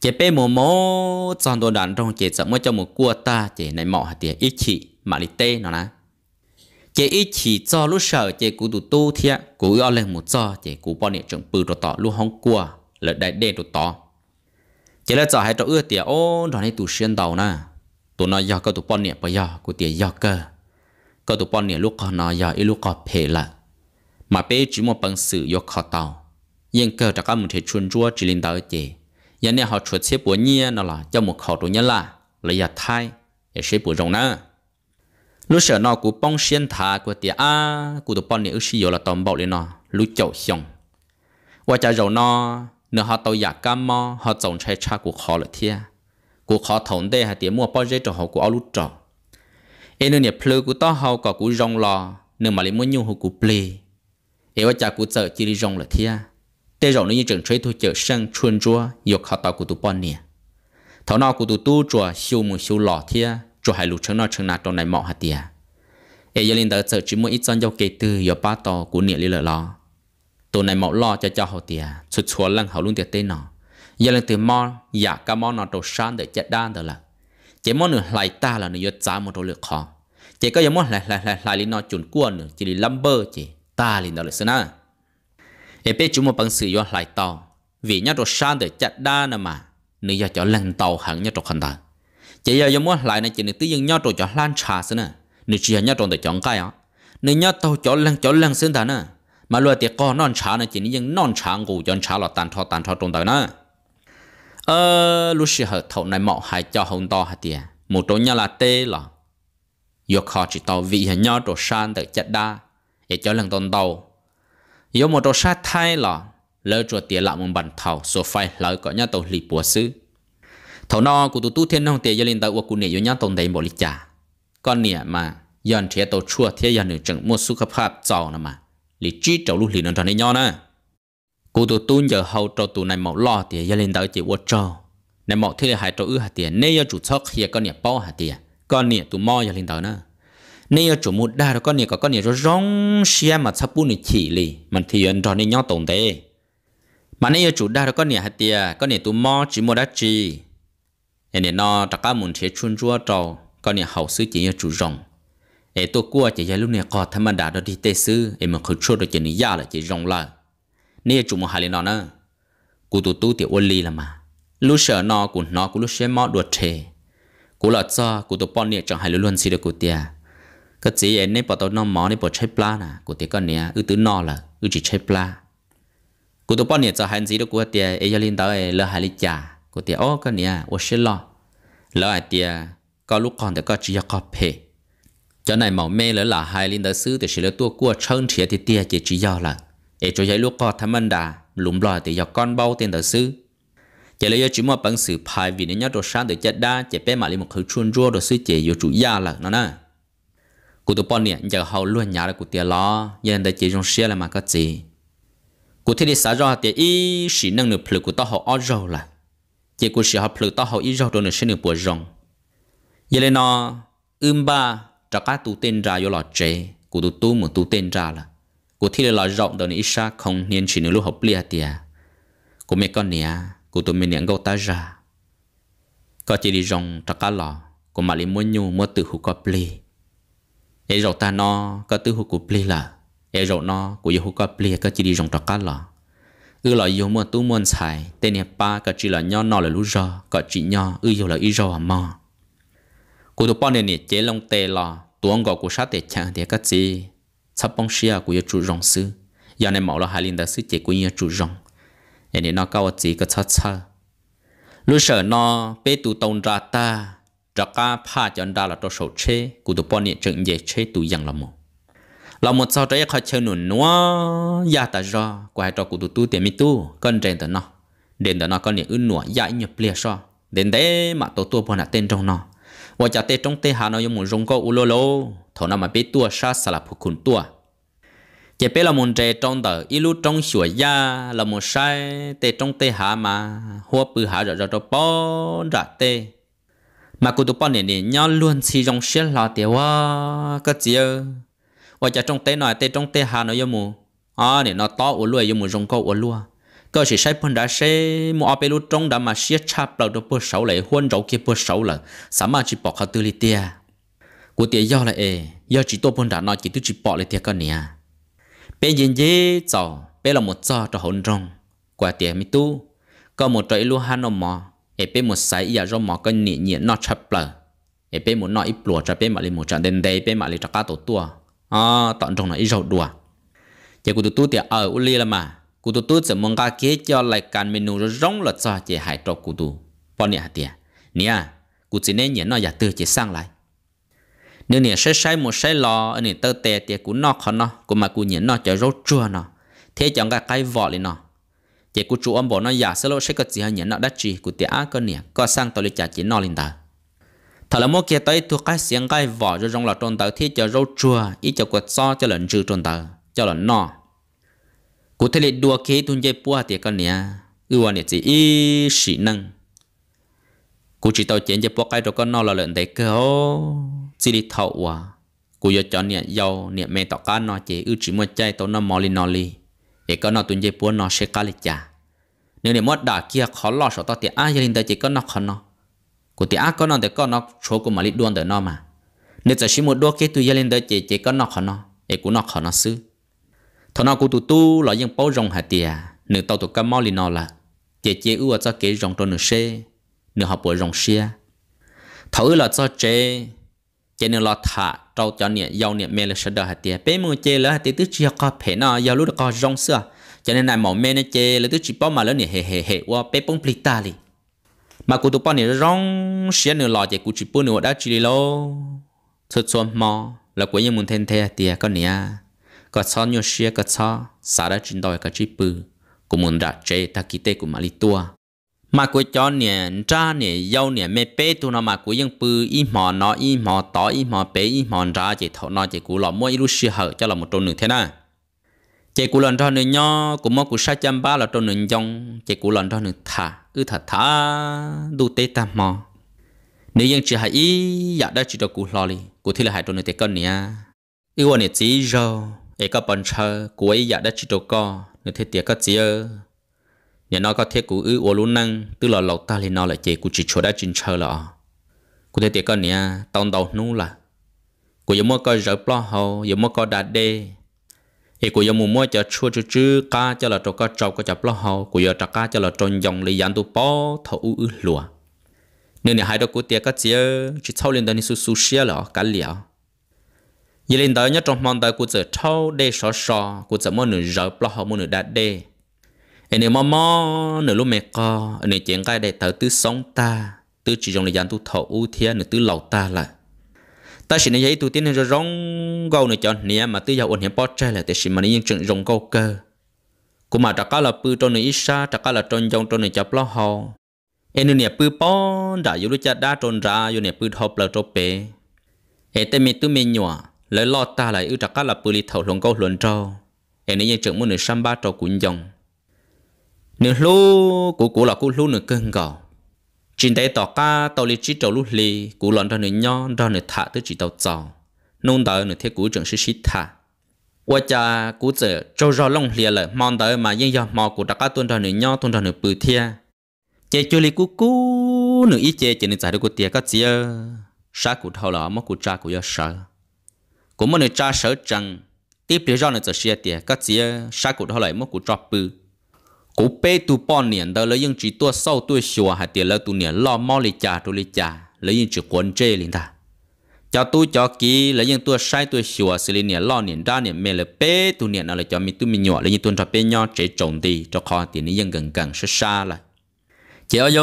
chế bé mồ mồ chọn đồ đàn trong chế sợ mua cho một cua ta chế này mọ tiền ít chỉ mà lì tê nó nè chế ít chỉ cho lúc sợ chế cụ tụ tu thiệt cụ ở lên một cho chế cụ bọn nè trông bự đồ tọ lúc hóng cua lợt đại đê đồ tọ chế là cho hai trò ưa tiền ô rồi này tụ xuyên tàu nè tụ nó giờ cơ tụ bọn nè bây giờ cụ tiền do cơ ก็ตัวปอนเนี่ยลูกคอนอยาอีลูกคอเพละมาเป้จิมปังสื่อยกคอเตายังเกิดจากมุนเทชวนจัวจิลินเตอเจยันเนี่ยเขาชดเชปัวเนี่ยนั่นล่ะเจ้าหมกเขาตัวเนี่ยล่ะระยะท้ายอย่าเชปัวตรงนะลูกเสือนอกูป้องเชียนทากูเตียอากูตัวปอนเนี่ยอุชิโยละตอมบอกเลยเนาะลูกเจ้าเฮียงว่าจะเราเนาะเนื้อเขาตัวอยากกัมมอเขาจงใช้ชากูคอเลยเทียกูขอถอนได้ฮะเตียมั่วป้อนเจ้าเขากูเอาลูกจ่อ em nữa nè plơ cú to hậu có cú rong lò nếu mà lấy muốn nhung hồ cú ple em ว่าจากกูเจอจีรีรองเหรอเทียแต่เราเนี่ยจังใช้ตัวเจอช่างชวนจัวยกเขาตากูตุปอนเนี่ยทอนอกูตุตู้จัวชิวมือชิวหล่อเทียจัวให้ลูกเชิงนอเชิงนาตอนไหนเหมาะฮะเตียเอยลินเตอเจอจิมอีจอนยกเกตือยอป้าตอกูเนี่ยลิเลลอตัวไหนเหมาะหล่อจะเจ้าเขาเตียสุดชวนลังเขาลุงเตียเต้นนอยลินเตอมอยากกะมอนอตัวชานเดอจะด้านเดอละ chỉ muốn nữa lại ta là nữa giá một đôi lược khó chỉ có muốn lại lại lại lại lên nó chuẩn cuộn nữa chỉ đi lâm bơ chỉ ta lên đó là na em biết chúng một bằng sự do lại tàu vì nhá đồ san để chặt đa nè mà nữ giờ cho lần tàu hẳn nhá đồ khẩn ta chỉ giờ muốn lại này chỉ nữ tư dân nhá đồ cho lan trà sao na nữ chỉ nhá đồ để chọn cái á nữ nhá tàu cho lần cho lần xin ta na mà luôn tiệc co non trà này chỉ nữ dân non trà ngủ cho trà là tàn thọ tàn thọ trong đời na ờ lúc xưa hở thầu này mọ hay cho hồng to hả tiền một chỗ nhà là tê là yo khó chỉ tàu vị hả nhau chỗ san tới chặt đa để cho lần tôn tàu yo một chỗ sát thay là lỡ chỗ tiền lại một bản thầu số phai lỡ có nhà tàu lì bùa sư thầu no của tụ tu thiên nông tiền gia linh tàu của cụ nè yo nhà tôn đầy bỏ lý trả con nè mà yon thế tàu chua thế yon nửa chừng mua sức khỏe hạt giàu nè mà lịch chi trầu lúc lì nó tròn nhau nè hồ tụ tu giờ hậu trò tụ này mỏ lo thì gia lên đỡ chỉ vô trò này mỏ thế hại trò ư hạt tiền nay chủ sóc khi con nhà bao hạt tiền con nhà tụ mò gia lên đỡ nữa nay chủ một đa rồi con nhà có con nhà rồi rong xe mà sắp bu này chỉ lì mà thì anh trò này nhau tổng thế mà nay chủ đa rồi con nhà hạt tiền con nhà tụ mò chỉ một đa chỉ anh này nó tất cả muốn thế chun chua trò con nhà hậu sứ chỉ chủ rong ai tôi cua chỉ gia lúc này có thầm đa đó đi tê sứ em mà khử chua được chỉ này ya là chỉ rong lại nè chủ mua hà lì nó nè cụ tụ tu tiểu ôn ly là mà lúc sợ nó cụ nó cụ lúc xem mọ đuột thề cụ lọt cho cụ tụ bọn nè chẳng hay luôn xì được cụ tia cái gì ấy nè bỏ tao nó mỏ nè bỏ chơi pla nè cụ tia con nè ư tứ nó là ư chỉ chơi pla cụ tụ bọn nè cho hay gì được cụ tia ấy giờ lên tao ấy lỡ hay lì chả cụ tia ô con nè ô xí lo lỡ ai tia có lúc còn thì có chỉ có phê cho này mỏ mê lỡ là hay lên tao xứ thì sẽ lỡ tua cua chân thiệt thì tia chỉ chỉ do là ê cho giấy lúc có thăm anh đã lùm lò thì do con bao tiền tờ sư chỉ là do chỉ một bằng sự phải vì nên nhớ đồ sáng để chết đa chỉ bé mà lấy một khẩu chuôn rùa đồ sư chỉ do chủ gia là nó nè cụ tụ bọn nè giờ hậu luôn nhà là cụ tiền lo nên đây chỉ dùng xe là mà có gì cụ thấy đi xa ra thì ý sĩ năng được plu cụ tao hậu ở rồi là chỉ cụ sĩ học plu tao hậu ý rồi đồ nửa sẽ nửa bùa rồng vậy nên nó ưm ba cho các tụ tên ra yêu lọt chế cụ tụ tu một tụ tên ra là cô thi là rộng đời này xa không nên chỉ nữa lúc học lia tiề cô mẹ con nè cô tụi mình nè gấu ta ra có chỉ đi rong trắc cá lò cô mà lấy muốn nhu muốn tự hụt có pli ấy rộng ta nó có tự hụt của pli là ấy rộng nó của yêu hụt có pli có chỉ đi rong trắc cá lò ư lò yêu mua tu muốn xài tên nè ba có chỉ là nho nó là lú rò có chỉ nho ư yêu là ý rò à mà cô tụi bọn nè chế lông tê lò tuồng gọi của sát tê chẳng thì cái gì sắp bông xia của yêu chủ rong sư giờ này mạo là hai linh đã sư chế của yêu chủ rong em này nó cao chỉ cái sát xa lúc sợ nó bé tụ tông ra ta ra cả pha cho anh ra là cho sầu chế của tụ bọn niệm trận dễ chế tụ giang là một là một sau trái khó chơi nụn nó ya ta ra của hai trò của tụ tu tiền mi tu cân trên tờ nó đến tờ nó con niệm ưng nụa ya nhập lìa so đến đây mà tổ tua bọn là tên trong nó ว่าจะเตจงเตหานอยมุนรงก็อุโลโลถอนมาเปตัวชาสลับพคุณตัวเจ็บเปละมุนเจจงเตออีลูจงสวยยาละมุนใช้เตจงเตหามาหัวปือหาจะจะจะป้อนจะเตมากูตุป้อนเนี่ยเนี่ยย้อนล้วนสีจงเชียนลาเตียวว่าก็เจียวว่าจะจงเตหน่อยเตจงเตหานอยมุนอ๋อเนี่ยนอต้ออุลวยยมุนรงก็อุลัว cơ sĩ sai phân đã sẽ mua áp lút trong đã mà siết chắp đầu đồ bớt sáu lại huân rau kia bớt sáu là sắm mà chỉ bỏ khát tư li tia cụ tia do là e do chỉ tôi phân đã nói chỉ tôi chỉ bỏ lại tia con nè bé nhìn dễ chào bé là một cho cho hồn rong qua tia mi tu có một trái lúa han ông mò ê bé một sai giờ rong mò con nhẹ nhị nó chắp lờ e bé một nói ít lùa cho bé mà lên một trận đến đây bé mà lên cho cá tổ tua à tận trong này ít rau đùa giờ cụ tôi tu tia ở ờ, uli là mà cụ tu tu sẽ mong cả kế cho lại càn menu rồi rong là cho chị hại trọ cụ tu bọn nè tiệt nè cụ chỉ nên nhận nó giả tư chị sang lại nếu nè sai sai một sai lo, anh nè tơ tè tiệt cụ nó khó nó cụ mà cụ nhận nó cho rốt chua nó thế chẳng cái cái vỏ lên nó chị cụ chủ ông bỏ nó giả sẽ lỗi sẽ có gì hay nhận nó đắt chi cụ tiệt á con nè có sang tao lấy trả chị nó lên ta. thật là mỗi kia tới thuộc cái xiềng cái vỏ rồi rong là trôn tờ thế cho rốt chua ít cho quật so cho lần trừ trôn tờ cho lần nọ cụ thể là đua kế tuân dây bùa thì con nè ưu anh chỉ ý sĩ năng cụ chỉ tàu chiến dây bùa cái đó con nó là lợn đấy cơ hô chỉ đi thầu à cụ giờ chọn nè giàu nè mẹ tọt cá nó chỉ ưu chỉ muốn chay tàu nó mò li nó li để con nó tuân dây bùa nó sẽ cá li chả nếu nè mất đả kia khó lo sợ tao thì ai gia đình ta chỉ có nó khó nó cụ thì ai có nó thì có nó số của mà li đuôn để nó mà nếu chỉ muốn đua kế tuân gia đình ta chỉ chỉ có nó khó nó để cụ nó khó nó xứ thằng nào cũng tụ tu là dân bao rong hạt tiền nửa tàu tụ cá mau liền nó là chế chế ưu cho kế rong cho nửa xe nửa học bộ rong xe thấu là cho chế chế nửa lo thả trâu cho nè giàu nè mẹ là sợ đỡ hạt tiền bé mua chế là hạt tiề tức chia có phải nó giàu lúc có rong xưa cho nên này mỏ mẹ nó chế là tức chỉ bao mà lớn nè hề hề hề qua bé bông pli ta li mà cô tụ bao nè rong xe nửa lo chế cụ chỉ bao nửa đã chỉ lô thật xuân mò là của những muốn thêm thế tiền con nè ก็ซ้อนโยเชียก็ซ้อสาระจินดอยก็จีปือกูมุนดัดเจตากิเตกูมาลิตัว มากูจอนเนี่ยจ้าเนี่ยเย้าเนี่ยไม่เป้ตัวนามากูยังปืออีหมอนออีหมอต่ออีหมอเป้อีหมอนจ้าเจถอนอเจกูหล่อมั่วอีรู้เชียเหอะจะหล่อหมดตัวหนึ่งเท่านั้น chị cụ lần thôi nữa nho cụ mò cụ sa chăm ba là trâu nửa dòng chị cụ lần thôi nữa thả ư thả thả đủ tê ta mò nếu ยัง chỉ hãy ý dạ đã chỉ cho cụ lo đi cụ thì là hãy trâu nửa tê cân nè ư quan nè chỉ rồi ấy có bọn chờ của ấy dạ đã chỉ đồ co nên thế tiếc có gì ơ nhà nó có thế của ư ô luôn năng tức là lộc ta lên nó lại chế của chỉ chỗ đã chỉnh chờ lọ của thế tiệt có nè tao đầu nu là của giống mua coi rỡ plo hồ giống mua coi đạt đê ấy của giống mua mua cho chua chua chư cá cho là trâu có trâu có chập plo hồ của giờ trâu cá cho là trâu dòng lấy dán tu bò thầu ư ư lùa nên là hai đứa của tiếc có gì ơ chỉ thâu lên đây ni su su xia lọ cả liao giờ lên tới nhất trong mong tới của chợ thâu đê sò sò của chợ mua nửa giờ lo họ mua nửa đạt đê anh em mò nửa lúc mẹ co anh em chuyện cái để tới tứ sống ta tứ chỉ trong thời gian tu thọ ưu thiên nửa tứ lầu ta lại ta chỉ nên thấy tu tiên nên rong gâu nửa chọn nè mà tứ giàu ổn hiểm bót trai là để xin mà nên chuyện rong gâu cơ cũng mà trắc là bự trong nửa ít xa trắc là trong trong trong nửa chập lo họ anh em bự bón đã yêu lúc cha đã trôn ra yêu nè bự hộp là trộn bể anh em mình tu mình nhòa lời lo ta lại ư trạc cá là bự li thầu lồng câu luận trâu em nãy giờ trưởng muốn nửa xăm ba trâu cũng dòng nửa lú cũ cũ là cũ lú nửa cơn gò chính tại tỏ ca tàu li chỉ trâu lú li cũ lòn ra nửa nhon ra nửa thả tới chỉ tàu trò nông đời nửa thế cũ trưởng sĩ sĩ thả qua cha cũ giờ trâu rò lông lìa lời mòn đời mà yên giờ mò cũ trạc cá tuôn ra nửa nhon tuôn ra nửa bự thia chế chú li cũ cũ nữ ít chế chỉ nửa giải được cũ tiệt các chia sa cũ thâu lỏ mà cũ cha cũ giờ sợ cũng muốn người cha sở rằng tiếp theo do này giờ xe tiệt các chị sa cụ họ lại mất cụ drop bư cụ bê tu bọn niệm đó lấy những chỉ tua sau tua xua hạt tiệt là tu niệm lo mau lì chả tu lì chả lấy những chỉ quấn chê liền ta cho tu cho kỹ lấy những tua sai tua xua xử lý niệm lo niệm ra niệm mê là bê tu niệm nào là cho mi tu mi nhọ lấy những tuần cho bê nhọ chế trồng đi cho khó tiền những dân gần gần xa xa lại, chị ơi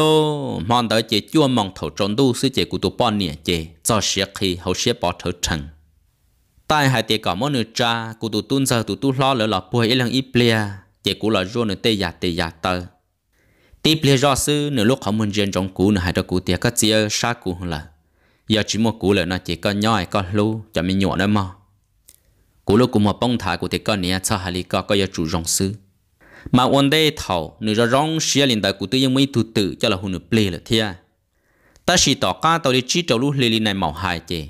mong tới chị chua mong thầu trồng tu sư chị cụ tu bọn niệm chị cho xe khi hậu xe bỏ thở trần tại hai tiệt cả món nửa cha cụ tụ tuôn giờ tụ tu lo lỡ lọ bùi ít lần ít plea, tiệt cụ lọ rô nửa tê giả tê giả tờ tê plia do sư nửa lúc họ muốn dân trong cụ nửa hai đứa cụ tiệt các chia xa cụ là giờ chỉ một cụ lỡ nó chỉ có nhỏ có lu cho mình nhỏ nữa mà cụ lúc cụ mà bông thả cụ tiệt có nia cho hai lý có có giờ chủ rong sư mà ổn đây thầu nửa ra rong xia liền tại cụ mới tu tự cho là hồn nửa plia là thia ta chỉ tỏ ca tao đi chỉ trâu lúc lê này màu hai chè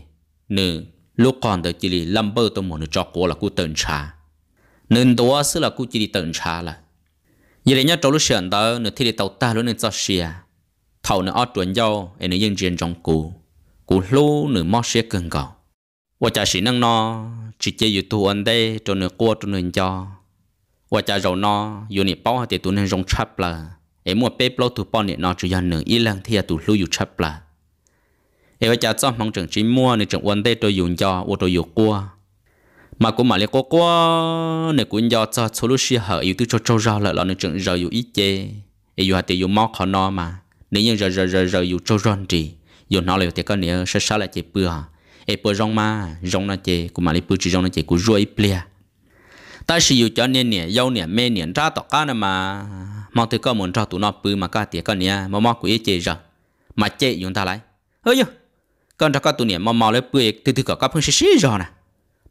nửa lúc còn tới chỉ lì lâm bơ tôi muốn cho cô là cô tận trả nên đó xứ là cô chỉ đi tận trả là giờ đấy nhá trong lúc sườn đó nữa thì để tàu ta luôn nên cho xia thầu nữa ở tuần giao em nữa dân riêng trong cô cô lú nữa mất xia cưng gạo và cha sĩ năng nó chỉ chơi dù tu anh đây cho nửa cua cho nửa cho và cha giàu nó dù nè bảo thì tụi nên rong chắp là em muốn bếp lâu tụi bao nè nó chỉ dân nửa y lang thì à, tụi lưu dù chắp là em bây giờ cho mong trường mua nên trường quân đây tôi dùng cho ô tôi dùng qua mà cũng mà lấy qua qua nên cũng do cho số lúc xưa hở yêu tư cho trâu ra lại là nên trường giờ ít chê yêu hạt tiêu yêu móc khó no mà nếu như giờ giờ giờ giờ yêu trâu ròn trì yêu nó là thì có nghĩa sẽ sao lại chế bừa em bừa rong mà rong nó chế cũng mà lấy bừa chỉ rong nó chế cũng ruồi plea ta sử cho nên nè yêu nè mê ra tọt cá mà mong thì có muốn cho tụi nó bự mà cá thì có nè mà mong của ít chê rồi mà chê dùng ta lại ơi còn ra có tụ niệm mà mò lấy bưởi từ từ có có phương xí xí rồi nè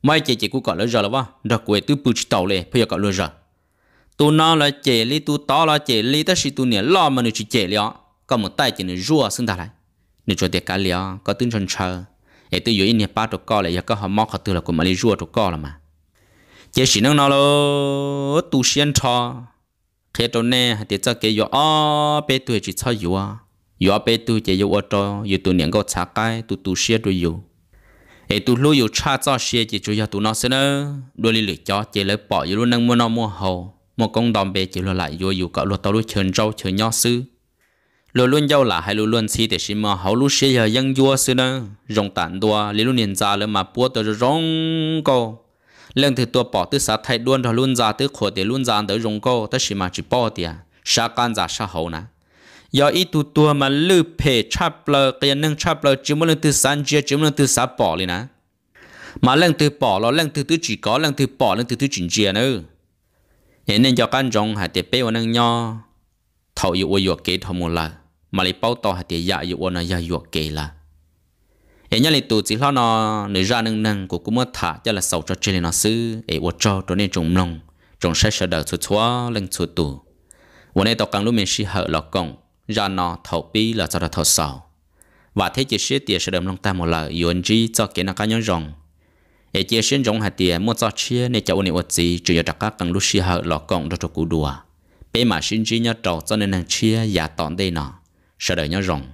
mai chị chị cũng có lấy rồi là vâng đặc quê từ bưởi tàu lên bây giờ có lấy rồi tụ nó là chị lý tụ tao là chị lý tất sĩ tụ niệm lo mà nó chỉ chị liền có một tay chỉ nó rùa xưng ta lại nó cho tiệc cá liền có tính chân chờ để từ dưới nhà ba tụ co lại giờ có họ móc họ từ là của mà lý rùa tụ co là mà chị sĩ năng nó lo tụ xuyên cho thế cho nè thì cho cái yo bé tuổi chỉ cho yo yo pe tu che yo to yo tu niang go cha kai tu tu xie tu yo e tu lu yo cha cha xie che chu ya tu nó sẽ nó đôi li li cho che le bỏ yo lu nang mua nó mua hầu một công đồng bề chỉ lo lại yo yo cả lo tao lu chen rau chen nhau sư lo luôn giao là hai lo luôn xí để xí mà hầu lu xie ya yang yo sư nó rong tan đua li lu niên ra le mà bua tờ rong go lần thứ tôi bỏ từ sát thay đuôn rồi luôn ra từ khổ để luôn ra tới rong go tới xí mà chỉ bỏ à, sa can ra sa hầu nè giờ ít tu tua mà lư phê chắp lơ cái nâng chắp lơ chỉ muốn lần từ san chia chỉ muốn lần từ sa bỏ liền á mà lần từ bỏ là lần từ từ chỉ có lần từ bỏ lần từ từ chuyển chia nữa hiện nên cho căn trọng hạt tiền bê nâng nho thầu yêu ôi yêu kế thầu một là mà lấy bao to hạt tiền dạ yêu ôi nó dạ yêu kế là hiện nay lấy tu chỉ lo nó nửa ra nâng nâng của cũng mất thả cho là sầu cho trên nó xứ để ô cho cho nên trồng nông trồng sẽ sợ đỡ chuột chua lần chuột tù วันนี้ตอกกลางลูกเมนชีเหอะหลอกกง ra nó thầu bi là cho nó thầu sầu và thế chỉ sẽ tiền sẽ đem lòng ta một lời yuan chi cho kiến nó cá nhân rồng để chỉ sẽ rồng hạt tiền muốn cho chia nên cho ấy ổn gì chỉ cho các cần lúc xia hở lọ cộng cho cho cú đùa bây mà sinh chi nhớ trầu cho nên hàng chia giả tọn đây nó sợ đợi nhớ rồng